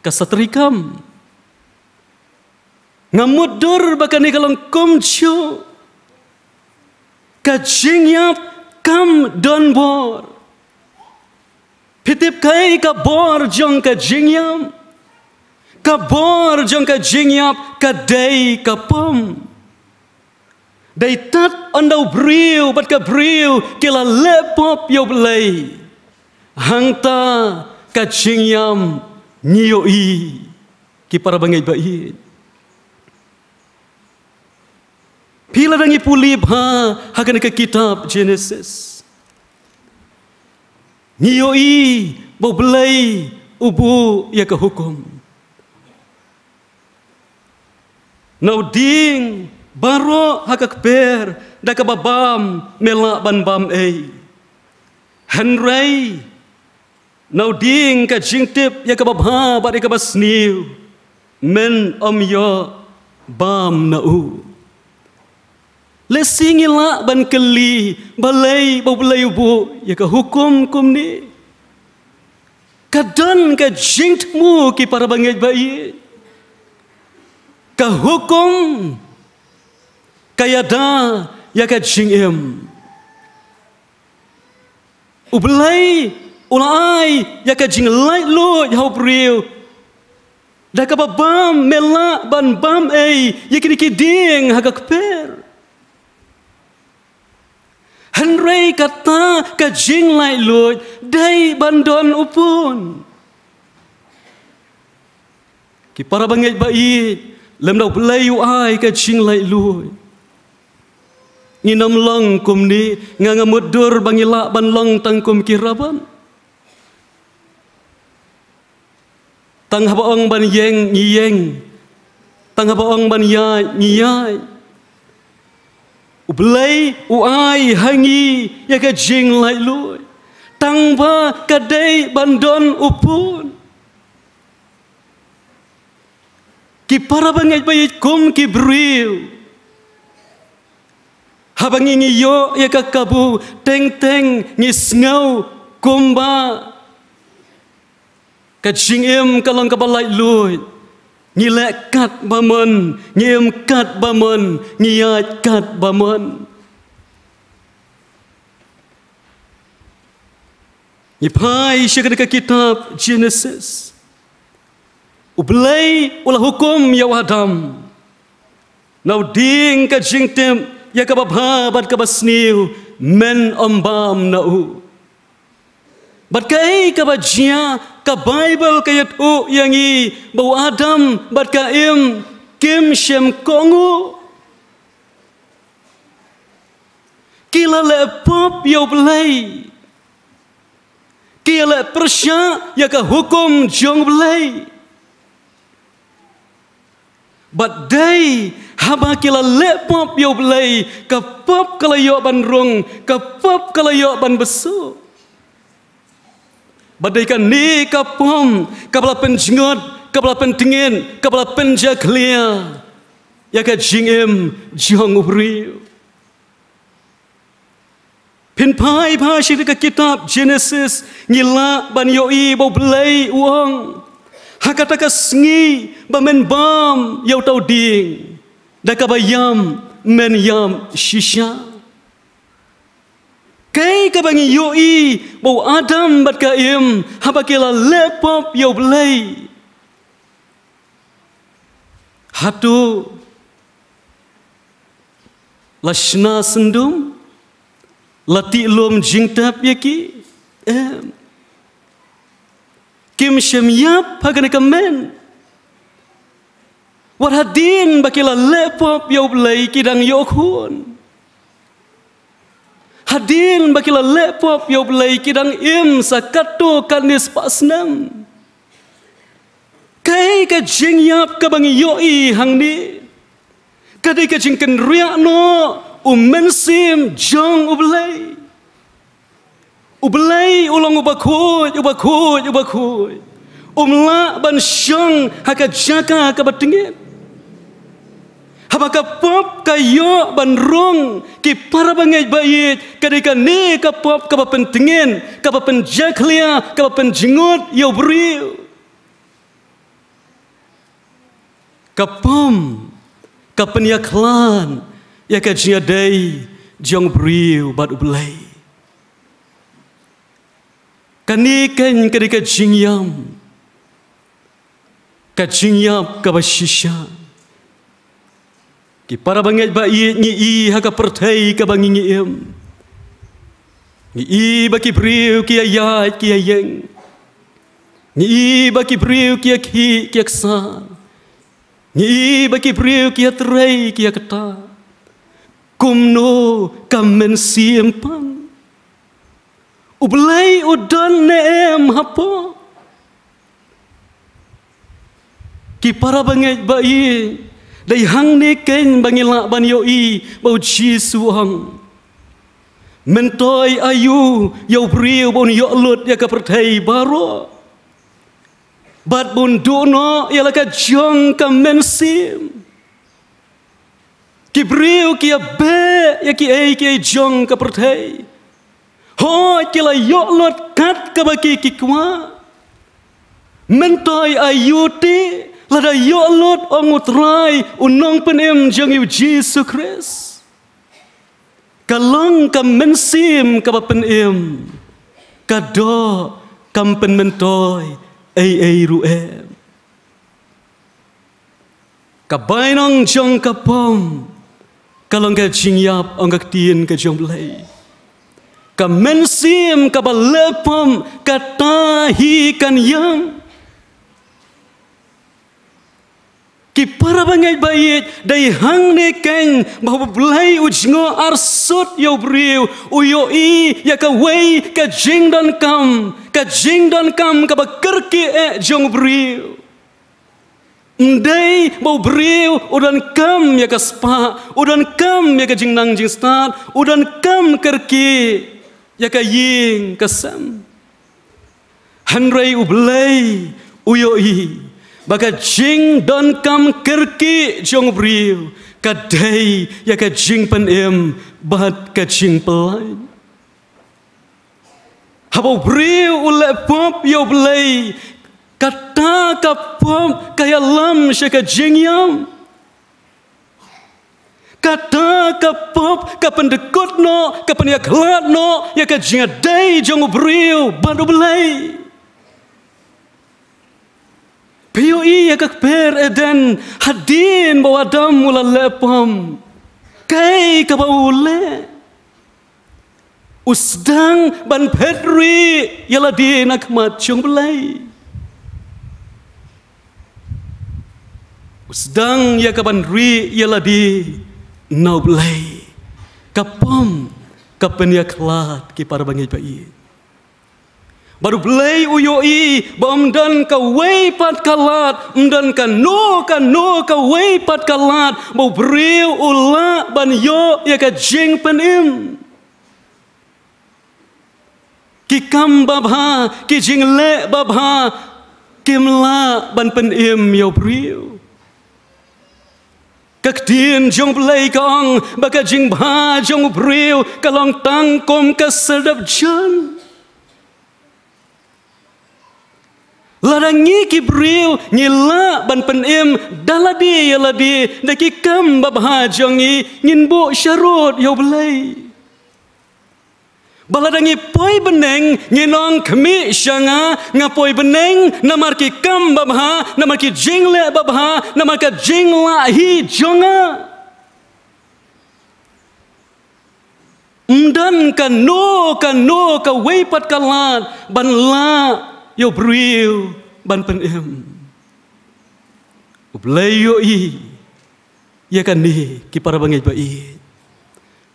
ka satrikam kam ngamudur baka ni kalong kumcu kajingnya kam don bor pitip kai ka bor jong ka jingnya ka bor jong ka jingnya ka dei ka pom dei tat on the brew ka brew kila lepop yo play hangta ka jingnya nyo i ki para bangai Bila rangi puli ha hagan ke kitab Genesis. Ngiyo i bo belai ubu ya ke hukum. Nau ding baro hagak ber da ke babam mela ban bam ei. Henry, nau ding ka jingtip ya ke babha ba ke basniu men om yo bam nau lesingilah ban keli balai babulai ubu ya ke hukum kum ni kadan ke jingt mu ki para bangai bayi ke hukum kayada ya ke jing em ubulai ulai ya ke jing lai lu ya priu dak ke bam melak ban bam ei ya ha ke ding hagak per ันเรยกตากะจิงไหลลอยได้บันดอนอุปุนกี่ปราบังเอกบะอีเลมดอกเลยอยู่อายกะจิงไหลลอยนี่นำลังคุมนี้งางมุดดูร์บังิละบันลังตังคุมกิรบันตังหะบองบันเยงนี่เยงตังหะบองบันยายนี่ยายอุบลยอุไอฮังียากะจิงไลลุยตั้งบากะไดบันดอนอุปุนกิปาระบังเอจไปคุมกิบริวฮาบังอิงิโยยากะกับูเต็งเต็งงิสเงาคุมบากะจิงเอ็มกะลังกะบาไลลุย ni le kat ba mon ni em kat ba mon ni ya kat ba mon ni pai shiga de kitab genesis u blai ulah hukum ya adam ya nau ding ka jingtem ya ka ba ba bat ka ba men om bam nau Berkai ke bajia, ke Bible ke yatu yang Adam bahu Adam berkaim kim shem kongu. Kila le pop ya belai, kila lepersia ya ke hukum jong belai. But day haba kila le pop ya belai, ke pop kala yo ban rung, ke pop kala yo ban besok. บัดใดกันนี้กับผมกับลาเป็นชงดกับลาเป็นดิเงินกับลาเป็นจักเลียอยากจะิงเอ็มจองอุบริวพินพายพาชีวิตกับกิตาบเจเนซิสยิลาบันโยอีบอบเลย์วังฮักตะกสงีบะเมนบามเยาเตาดิงได้กับะยามเมนยามชิชา kay ka bang yo i bo adam bat ka im ha ba ke la lepop yo blay hatu lashna sendum lati lom jingtap ye ki em kim shem yap ha ka ka men what hadin ba ke la lepop yo blay ki dang yo khun Hadin bakila lepop yo belai kidang im sakatu kanis pasnam. Kai ka jing yap bangi yo i hang ni. Kadai ka jing ken ria no umen sim jong ublai. Ublai ulang ubakut ubakut ubakut. Umla ban syang haka jaka haka bertingit. Habaka pop kayo banrong ki para bangay bayit kada ka ka pop ka ba pentingin ka penjaklia ka ba penjingot yo bril ka pom ka penia klan ya ka jia dei jong bril bat ublai kani ken kada ka jingyam ka jingyam ka ba Ki para bangai ba i ni i ha ka pertei ka bangi ni em. Ni i ba ki priu ki ayat ki ayeng. Ni i ba ki priu ki ki ki ksa. Ni i ba ki priu ki trei ki kata. Kum no kam men siempang. Ublei udan ne em hapo. Ki para bangai ba i dai hang ni keng bangi la ban yo i bau chi su hang Mentoi ayu yo priu bon yo lut ya ka pertai baro bat bun do no ya la ka jong ka men sim ki priu ki a be ya ki ai ki jong ka pertai ho ki la yo lut kat ka ba ki ki kwa men ayu ti là đã yếu lốt ở một rai ở nông bên em dân yêu Jesus Christ. Cả lăng, cả mến xìm, cả bà bên em, cả đó, cả bên mến tôi, ai ai rù em. Cả bài nông dân cả bom, cả lăng cả chinh yap, ông cả tiên cả dòng lấy. Cả mến xìm, cả bà lê bom, cả ta hi can yang. yam. ki para bangai bayit dai hang ne kan bahwa belai ujung arsut yo briu uyo i ya ka wei ka jing dan kam ka jing dan kam ka beker ki e jong briu Mdei mau beriu udan kam ya ke spa udan kam ya ke jingnang jingstat udan kam kerki ya ke ying kesem hanrei ublei uyoi baka jing don kam kerki jong briu ka day ya ka jing pan em bahat ka jing pelai habo briu ule pop yo blai kata ka pop kaya lam she ka jing yam kata ka pop ka pendekot no ka penia ya no ya ka jing day jong briu bandu blai Piyo iya kak per eden hadin bawa dam mula lepam. kai kaba ule. Usdang ban perri yala di nak macung belai. Usdang ya kaban ri yala di nau belai. Kapom kapan ya kelat ki bangi pa iya. Baru belai uyo i bom dan ka pat kalat mdan um ka no ka no ka pat kalat bau breu ula ban yo ya ka jing penim ki kam babha ki jing le babha kim la ban penim yo breu Kak tin jong play kong, baka jing ba jong breu, kalong tang kom ka sedap jan. Larangi Kibril ngila ban penim daladi yaladi daki kam bab hajongi ngin bo syarot yo belai. Baladangi poi beneng nginong kemi syanga ngapoi beneng namar ki kam bab ha namar ki jing le bab ha namar ka jing hi jonga. Mdan ka no ka no ka weipat ka ban la ยบริวบันเป็นเอ็มอุบเลยโยอียกันนี่กิปาระบังเอจบี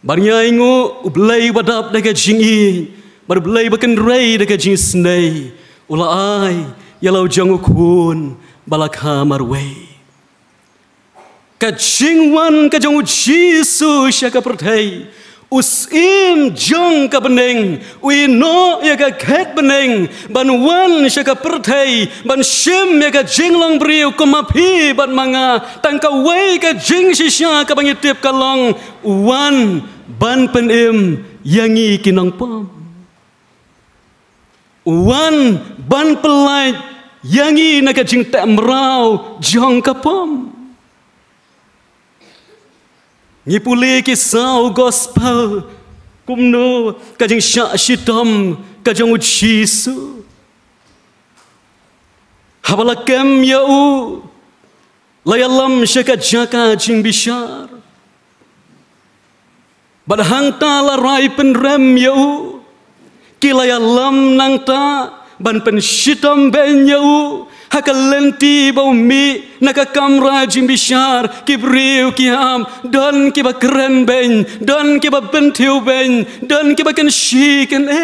บันยายงูอุบเลยบัดับได้กจิงอีบัดบเลยบักันเรยได้กจิงสเนยอุลาไอยาลาจังอุคุณบาลคามารเวยกจิงวันกจังอุจิสุชะกับประเทศ Usim im jung ka bening we no ye ya ka khet bening ban wan she ka perthai, ban shim ya ka jing long briu ko ma phi ban manga tang ka wei ka jing shi sha ka bang tip ka long wan ban pen im yangi kinong pom wan ban pelai yangi na ka jing tam merau jong ka pom ngi puli ki sao gospel kum no ka jing sha shi tom ka jong chi su habala kem ya u la ya lam she ka cha ka jing bi shar bad hang ta la rai pen rem ya u ki la ya lam nang ta ban pen shi tom ben ya u ฮักกลันตีบ่าวมีนักกำราจิมบิชาร์กิบริวกิฮามดันกิบักเรนเบนดันกิบักเบนเทวเบนดันกิบักเันชีกันเอ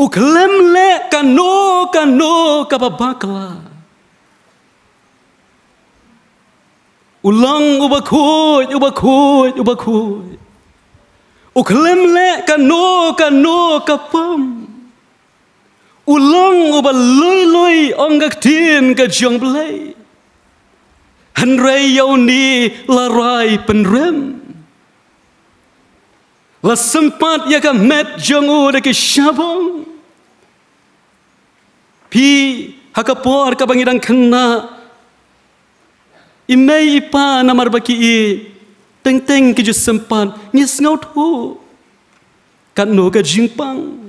อุกเลมเลกันโนกันโนกับบากลาอุลังอุบะคุยอุบะคุยอุบะคุยอุกเลมเลกันโนกันโนกับพม่ ulung uba lui lui ong gak tin ka jong blai han rei yau ni la rai la sempat ya ka met jong u de shabong pi haka por ka bangidang kena, i ipa pa na mar baki i teng teng ke ju sempat ngis ngau thu kan no ka jing pang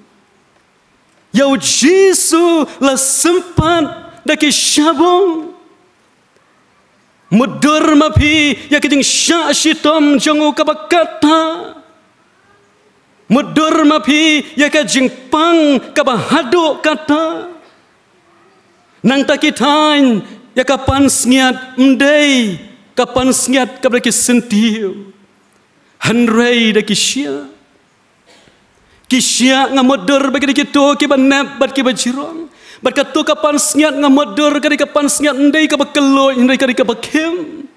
Yau jisu la sempat daki syabong. Mudur mapi ya kiting syasitom jangu kata, Mudur mapi ya kajing pang haduk kata. Nang takitain ya kapan sengiat mdei. Kapan sengiat kabaki sentiu. Hanrei daki syiak. Kisya ngamoder bagi di kita ke benep bat ke bajirong. Bat kata kapan senyat ngamoder kari kapan senyat ndai ke bekelo ndai kari ke bekem.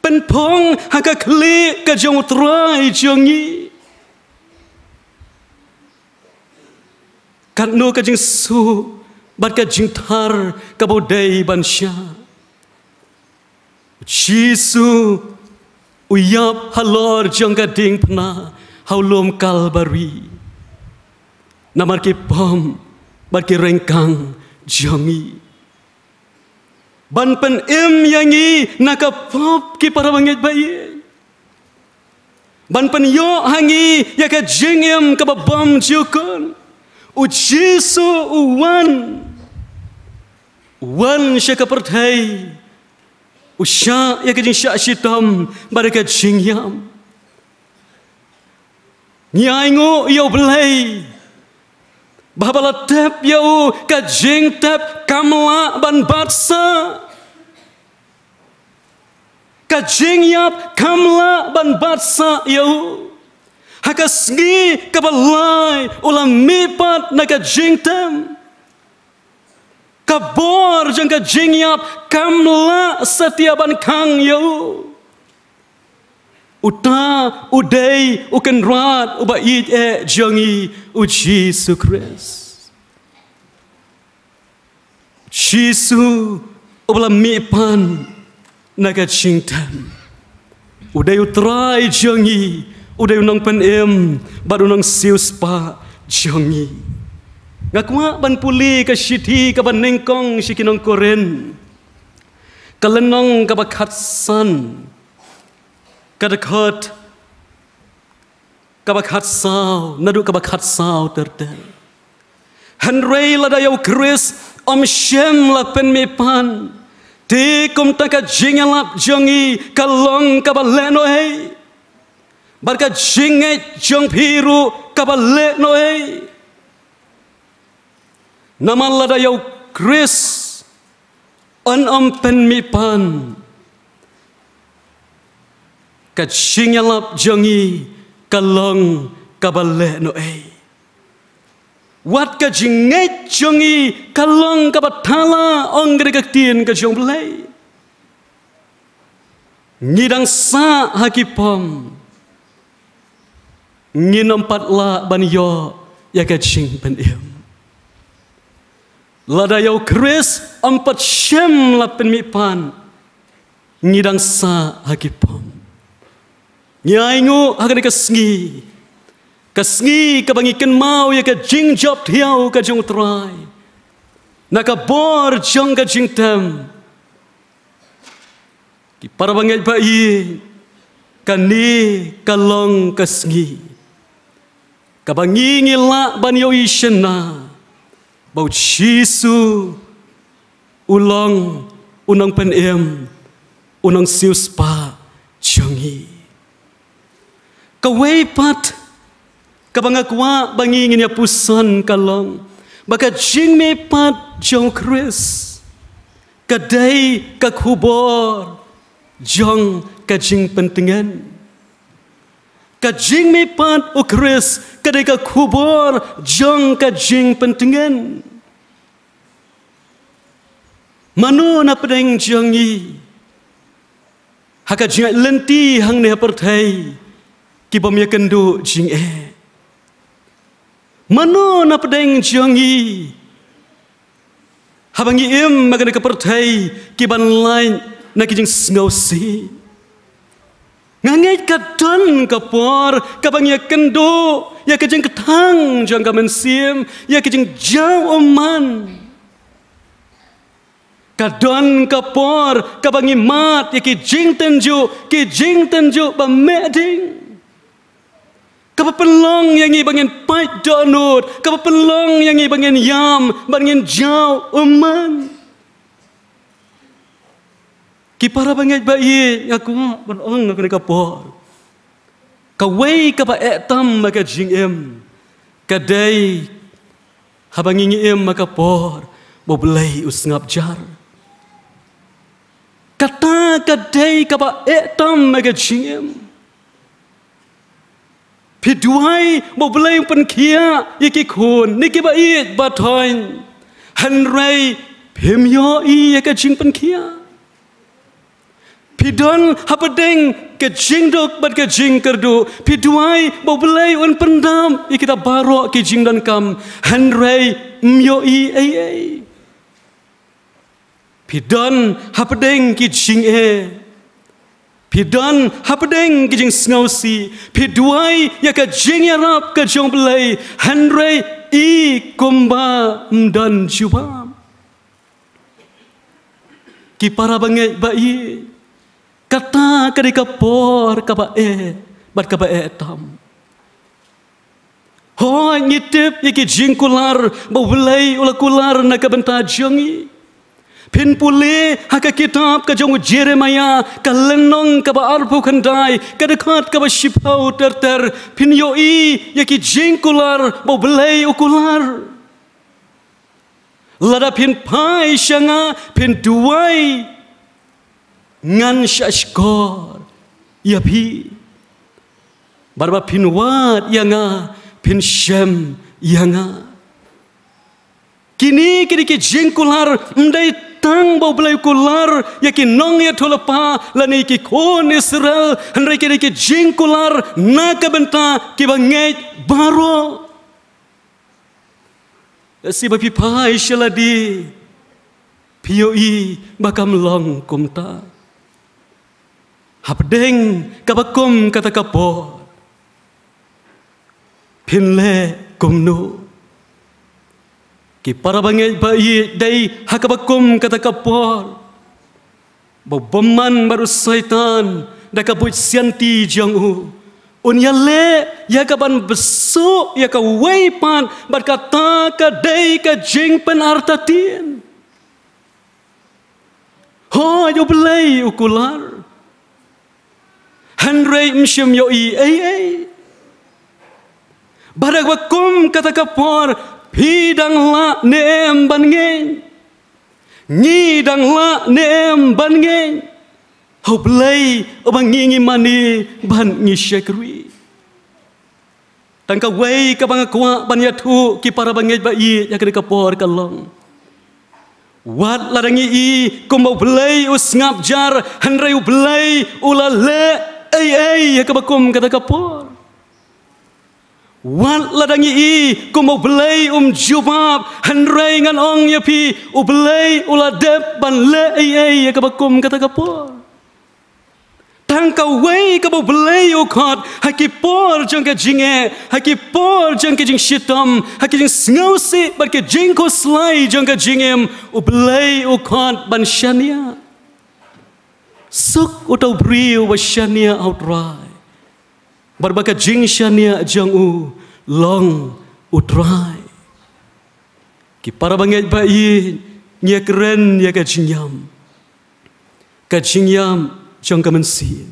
Penpong haka klik ke jong terai jongi. Kat no ke su bat ke tar ke bodai bansya. Jisu uyap halor jong gading penah haulom kalbarwi na marki pom marki rengkang jami. ban pen im yangi na ka pop ki para banget bayi ban pen yo hangi ya ka jing im ka babam jukon u jisu u wan wan sya ka perthai u sya ya ka jing sya sitam bar ka jing yam Nyaingo iyo belai. Bahabala tep yau kajeng tep kamla ban batsa. Kajeng yap kamla ban batsa yo, Haka sngi kabalai ulam mipat na kajeng tem. Kabor jang kajeng yap kamla setiaban kang yo uta udei uken rat uba it e eh, jongi u jesu kris jesu ubla mi pan naga chingtan udei utrai jongi udei nong pen em baru nong sius pa jongi ngakwa ban puli ka shithi ka ban ningkong shikinong koren kalenong ka bakhat san Kalenong ka bakhat san kadakot kabakhat sao nadu kabakhat sao terdel henrei la dayau kris om shem la pen me pan te kum taka jingalap jungi kalong kabaleno hei barka jinge jung piru kabaleno hei nama la dayau kris an om pen me pan me pan kaching lap jangi kalong kabale no e wat ka jinge jangi kalong kabatala ongre ka tin ka jong ble sa hakipom nginom patla ban yo ya ka ching ban yo lada yo chris ampat shem lapen mi pan ngidang sa hakipom nyaingu hagani ka sngi ka sngi ka bangi ken mau ya ka jing job thiau ka jong trai na ka bor jong ka jing tem ki para bangi bayi, i ka ni ka long ka sngi ka bangi ngi la ban yo bau chisu ulong unang penem unang siuspa pa Kawai kawepat kabanga kwa bangi ngin pusan kalong baka jing me pat jong kris kadai kakubor jong kajing pentingan kajing me pat o kris kadai kakubor jong kajing pentingan mano na pedeng jong yi haka jing lenti hang ne pertai ki bom ye kan jing e eh. mano na pdeng jong yi habang im ma kan ka pertai ki ban lai na ki jing ngau si ngangai ka ton ka por ka bang ye kan du ya ka jing thang jong ka men sim ya ka jing jau oman kadon kapor kabangi mat iki jing tenju ki jing tenju ba ke pepelong yang ingin bangin pait donut, ke pepelong yang ingin bangin yam, bangin jauh uman. Kipara bangai bayi, aku bangin aku nak kapal. Kawai kapa etam maka jing em, kadai habang ingin em maka por, bobelai usngap jar. Kata kadai kapa etam maka jing em, ผิดด้วยบ่เปลงปันเคียอีกิคูนนี่กิบะอีกบะทอยฮันไรพิมยออีกะจิงปันเคียผิดดอนฮับเด้งกะจิงดอกบัดกะจิงกระดูผิดด้วยบ่เปลงอันปันดามอีกิตาบารอกิจิงดันกำฮันไรมยออีเอเอผิดดอนฮับเด้งกิจิงเอ Pidan hapdeng kijing si, Piduai ya ke jing ya rap ke jong belai. Henrei i kumba mdan juba. Ki para bangai bayi. Kata kari kapor kapa e. Bat kapa e tam. Ho ngitip iki jing kular. Bawelai ula kular naka bentajongi. Kepala pin puli haka kitab ka jong jeremaya ka lenong ka ba arpu khandai ka dekat ka ba shipau ter ter pin yo i ya ki jingkular bo belai ukular lada pin pai shanga pin duai ngan shashkor ya bi barba pin wat ya nga pin shem ya nga kini kini ki jingkular mdai tang bau belai kular ya ki nong ya thola pa la ni ki ko nisrel hanre ki ki jing kular na ka benta ki ba ngai baro ya si ba pi pa isla di pio i ba kam long kum ta hap deng ka ba kum kata ka po pin le kum nu no ki para bangit ba i dai hakabakum kata kapor bo beman baru syaitan da ka buj sianti jiang u un ya le ya ka ban besu ya ka wei pan bar ka ta ka dai ka jing pen arta tin ho yo play ukular Henry mshim yo i ai ai Barak wakum kata kapor Pidang la nem ban ngen Ngi dang la nem ban ngen Hau belai Oba ngi ngi mani Ban ngi syekri Tangka wai ka banga kuwa Ban ya tu Ki para bangi ba i Ya kena kapor kalong Wat ladangi i Kumbau belai Us ngap jar Hanrayu belai ulale. le Ay ay Ya kabakum kata kapor วัดละดังยีกุมอุเบลยอุมจูบาบฮันไรงันองยาพีอุเบลยอุลาเดบบันเลเอเอเอกับกุมกะตะกะปอทังกะเวกับบเลยโอคอดฮักกีปอร์จังกะจิงเอฮักกีปอร์จังกะจิงชิตอมฮักกีจิงสงอสิบัดกะจิงโคสไลจังกะจิงเอมอุเบลยโอคอดบันชานียสุกอุตอบรีวะชานียเอาไร Berbagai jingsha nia jang u long u dry. Ki para bangai bayi nia keren nia ka jingyam. Ka jingyam jang ka mensi.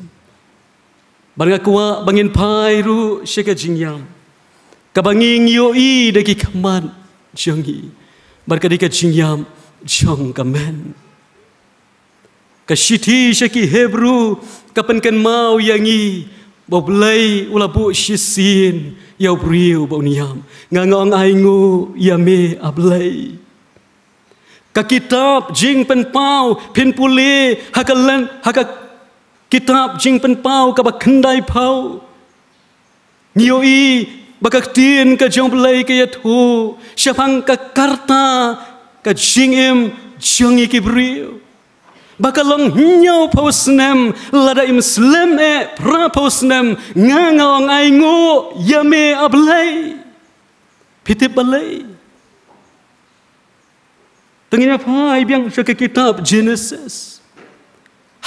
Bangga kuwa bangin pai ru she ka jingyam. Ka bangin yo i de ki kamat jang i. Barka di ka jingyam jang ka men. Ka shithi she ki hebru ka penken mau yang i bob ulapu ula bu shisin ya priu bo niam nga nga ang aingu ya me ablay ah, ka kitab jing pen pau pin puli hakalan haka kitab jing pen pau ka bakhandai pau nio i baka tin ka jong lay ka yathu syapang ka karta ka jing im jong i ki priu bakalong nyo posnem lada im slem e pra posnem nga nga ong yame ablay pite balay tengina pa ai biang sa kitab genesis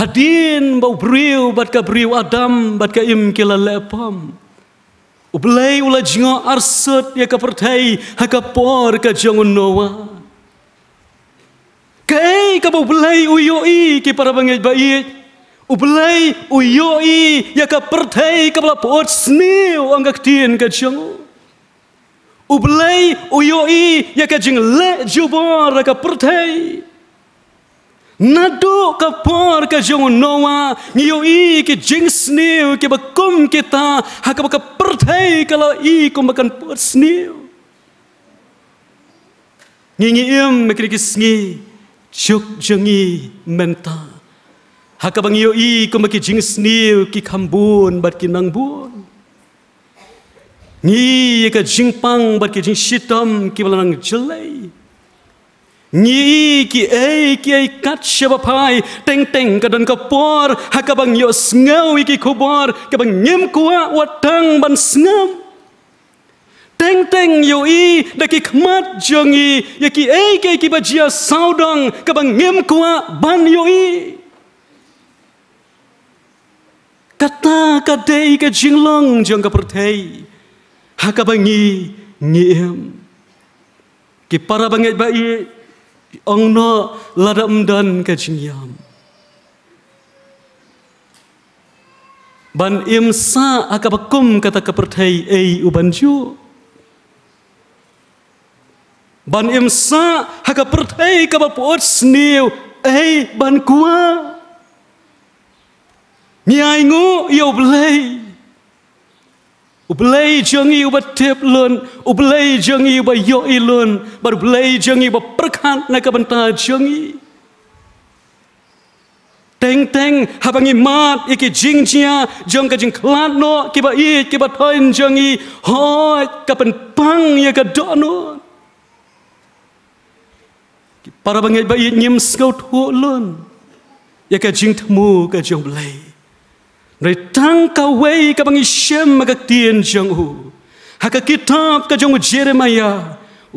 hadin ba briu bat ka briu adam bat ka im kila lepam ublay ula jingo arsot ya ka pertai ha ka por ka jongun noah ka ba ublay uyoi ki para bangay bai ublay uyoi ya ka pertai ka ba pot sneu ang aktien ka chang ublay uyoi ya ka jing le jubor ka pertai Nadu ka por ka jong noa ngiyo i ki jing sneu ki ba kita hakaba ka pertai kalau la i kum ba kan por ngi ngi im mekri ki chuk jung i men ta bang yo i kau ma ki jing sni ki kham bun bat ki nang bun ni jing pang bat ki jing shitam ki bal nang chlei ni ki e ki ai kat che teng teng ka dan haka por ha ka bang yo sngau ki ko bor ka bang ngem ban sngam teng teng yo i da ki khmat jong i ye ya ki e ke ki ba jia saudong ka bang ngem kwa ban yo i kata ka dei ka jinglong jong ka prthei ha ka bang i ngi em ki para bang ba i ong no la dam um dan ka jing yam ban im sa aka ha bakum kata ka prthei ei uban ju ban im sa ha ka per thai ka ba puot sniu ai ban kwa mi ai ngu yo blai ublai jangi uba tip lun ublai jangi uba yo ilun bar blai jangi uba perkhan na ka banta jangi teng teng habangi mat iki jingjia jong ka jing klan no kiba i kiba thoin jangi ho ka pen pang ya ka donut para bangay ba yim skout hu lon ya ka jing thmu ka jong lay re tang ka wei ka bangi shem ma ka jong hu ha kitab ka jong jeremiah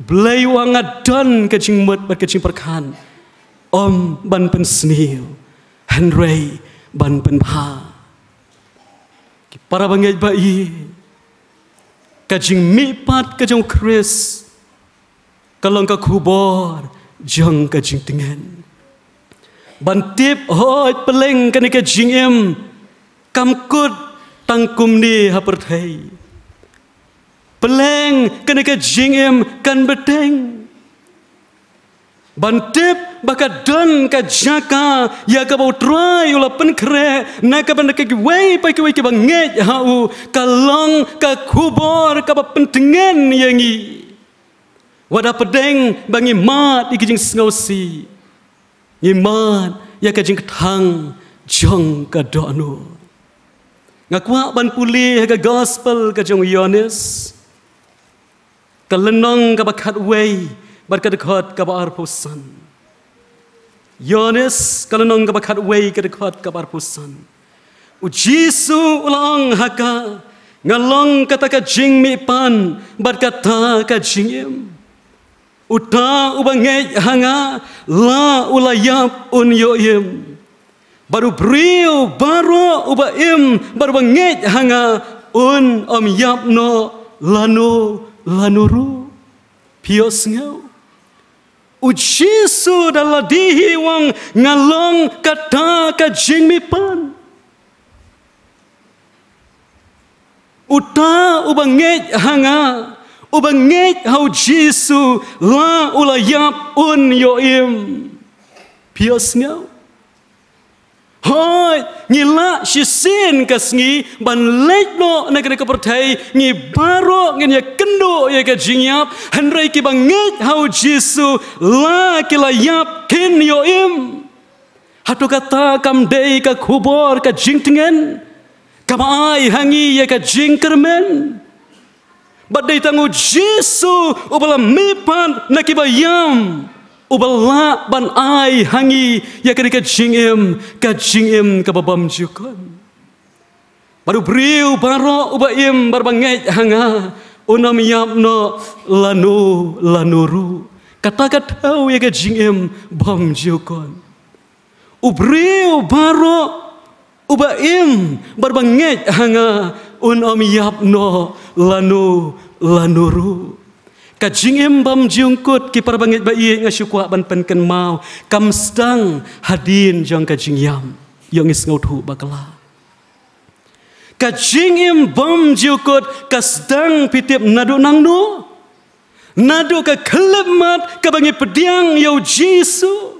blay wa nga don ka jing mot ba ka jing perkhan om ban pen sneel henry ban pen pha ki para bangay ba yi ka jing mi chris kalong long jung ka jing tingen ban tip hoi peleng ka ni ka jing em kam kut tang kum ni ha per thai peleng ka ni ka jing em kan beteng ban tip ba ka dun ka jaka ya ka bau trai ula pen kre na ka ban ka ki wei pa ki wei ki ba nge ya ha u ka long ka kubor ka ba tingen yang ni Wada pedeng bangi mat di kijing sengausi. Ngi mat ya kajing ketang jong ke doanu. Ngakwa ban pulih ke gospel ke jong Yonis. Kelenong ke bakat wei berkat dekat ke bakar pusan. Yonis kelenong ke bakat wei ke dekat ke bakar pusan. Ujisu ulang haka ngalong kata ke jing mi pan berkata ke jing im. Uta ubangej hanga la ulayap un yoyem. Baru brio baru uba im baru bangej hanga un om no lanu lanuru pios ngau. Ujisu dalam dihi wang ngalong kata kajing mipan. Uta ubangej hanga hanga ubangik hau jisu la yap un yoim pios ngau hoi ngi la si sin kas ngi ban lek no na kene ko pertai ngi baro ngi ya kendo ya ke jinyap hanrai ki bangik hau jisu la yap kin yoim hatu kata kam dei ka khubor ka jingtingen kama ai hangi ya ka jingkermen jingkermen Badai tangu Jesu ubala mipan nakiba yam ubala ban ai hangi ya kerika jingim ka jingim ka babam jukon. Baru beriu baro uba im barbangai hanga unam yamno lanu lanuru. Kata kata ya ke jingim bam jukon. Ubriu baro uba im barbangai hanga Un unam no lanu lanuru. Kajing imbam jungkut kipar bangit bayi ngasyukwa ban penken mau kamstang hadin jang kajing yam yang is ngauthu bakala. Kajing imbam jungkut kasdang pitip nadu nangnu nadu ke kelemat kabangi pediang yau Jesus.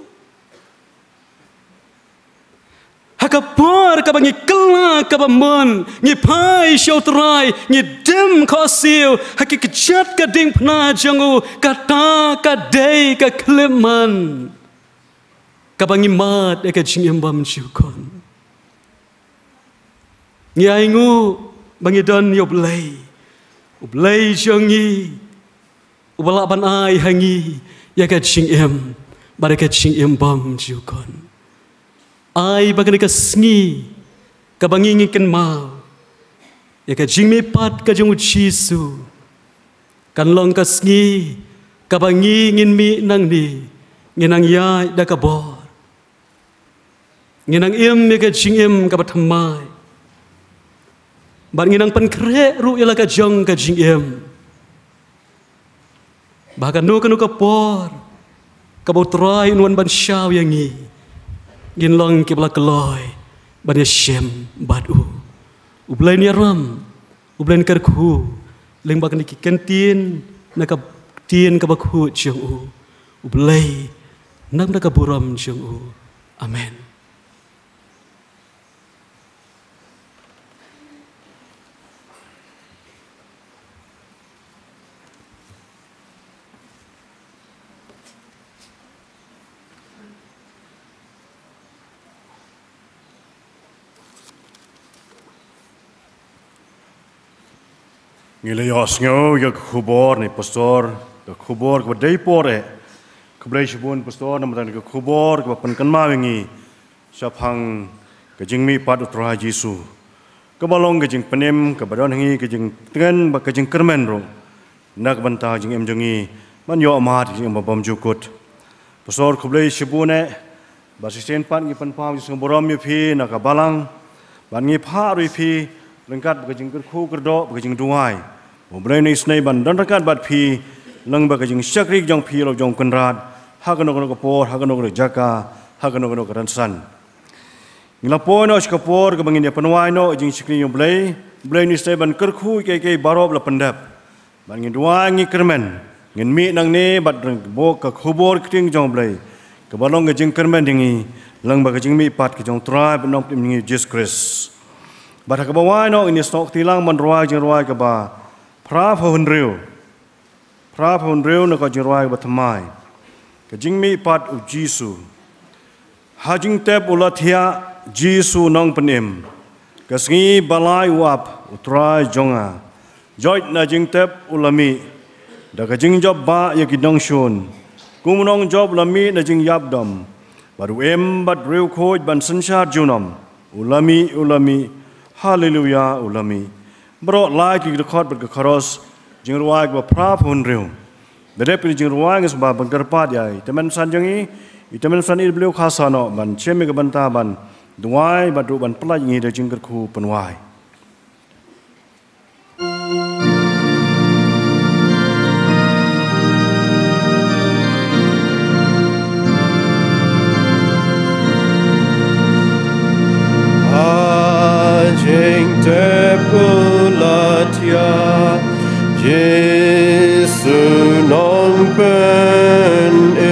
Hakapar ka bangi kala ka bamun ngi pai show trai ngi dim ka siu hakik chat ka ding pna jangu ka ta ka dei ka kleman ka bangi mat e ka chingem bam chiu kon ngi ai ngu bangi don yo blai u blai jangi u bala ban ai hangi ya ka chingem ba ka chingem bam chiu kon ai bagan ka sngi ka bangingi ken ma ya ka jingmi pat ka jung chisu kan long ka sngi ka bangingi mi nang ni nginang ya da ka bo nginang im mi ka jing im ka batham mai ban nginang pan kre ru ila ka jong ka jing im bahkan nu ka nu ka por ka bo trai nuan ban syau yang ni ginlong ki bla kloy ban shem bad u blain ya ram u blain kar khu leng ba ki kentin na ka tien ka ba khu chung u u blai nam na ka buram chung u amen Ngilai yo sngau yo kubor ni pastor, yo kubor ke dei pore. Kubrei shibun pastor namatan ke kubor ke pen kenma wingi. Syapang ke jingmi pat utroha jisu. Ke balong ke jing penem ke badon hingi ke tengen ba ke jing kermen bro. Nak bentah jing em jengi, man yo amat jing mabam jukut. Pastor kubrei shibun e basisten pan ngi pen pam jisu ngborom yo pi nak balang. Ban ngi pa ri ลังกัดบกจิงกระคู่กระโดบกจิงดวยบุบไรในสไนบันดันรักัดบัดพีลังบกจิงชักริกจองพีเราจองกันราดฮากันกนกโปรฮากันกนกจักาฮากันกนกรันสันยิ่งละปอนอชกโปรกับมังินยาปนวายนอจิงชักริกยงบไรบไรในสไนบันกระคู่เกเกบารอบละปันดับบังินดวยงี้กระแมนเงินมีนังเนบัดรังบกกับคูบอร์คริงจองบไรกับบารองกจิงกระแมนดิงีลังบกจิงมีปัดกจองตรายบนองติมิงยิสคริสบัดกบว่ายนอกอินิสตอกทีล่างมันรวยจึงรวยกบาพระพุนเร็วพระพุนเร็วนก็จึงรวยกบทำไมก็จึงมีปัดอุจิสุหาจึงเตปอุลเทียจิสุนองเป็นเอ็มก็สิบงบลายวับอุตรายจงอาจอยนาจึงเตปอุลมีดักจึงจบบบอยกิดองชนกุมนองจบลมีนาจึงยับดมบัดเอ็มบัดเร็วโคจบันสัญชาติจุนอมอุลมีอุลมี Hallelujah ulami. Bro like you record but karos jing ruwag ba prap hun riu. The deputy jing ruwag is ba ban karpat yai. Temen san jangi, i temen san i blew khasano ban cheme ga ban ta ban duwai ba du ban pla yi de jing ker khu pan wai. tepula Tia, Jesu non ben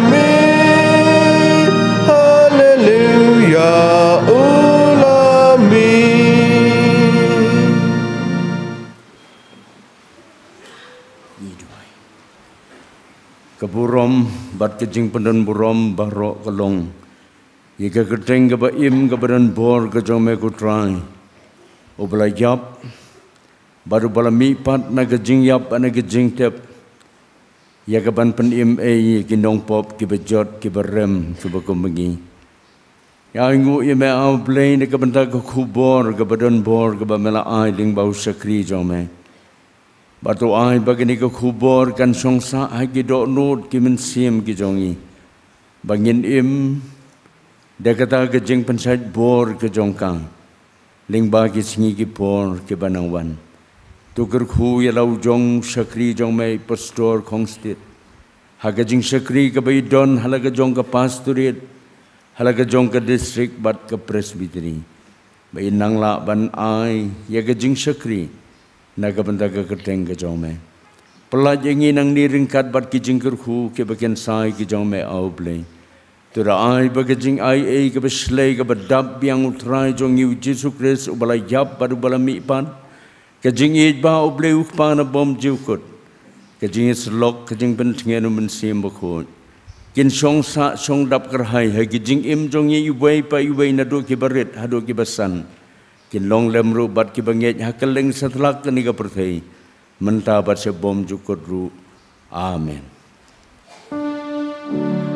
me. bat kejing pendan burom barok kelong. Iga keteng keba im kebenan bor kejong meku terang. Ubelai yap. Baru balami, mipat na kejing yap na kejing tep. Ya kapan pen IMA eh, kindong pop kibejot kiberem kubakum bengi. Ya ingu ya me au plain de kapan tak kubor kebadan bor keba mela ai ling bau sakri jome. Eh. Batu ai bagi ni kubor kan songsa ai ki nut kimen men siem ki Bangin im de kejeng pensaj bor ke Ling ba ki singi ki bor wan tu ger ya lau jong shakri jong mai pastor khongstit haga jing shakri ka bayi don halaga jong ka pasturit halaga jong ka district bat ka presbytery bai nang la ban ai ya ga jing shakri na ga banda ka kteng ka jong mai pla jing nang ni ringkat bat ki jing ger ke bagen sai ki jong mai au ble tu ra ai ba ga jing ai ai ka bslei ka dab yang utrai jong yu jesus christ ubala jab bad ubala mi pan Kajing i ba oble uk pa na bom ji ukut. Kajing is lok kajing ben tinge nu men si em Kin song sa song dap ker hai ha kajing im jong i ubai pa ubai na do ki barit ha do ki basan. Kin long lem ru bat ki bang ha ke leng sat lak ke ni ka perthai. Men ta bat se bom ji ru. Amen. Thank you.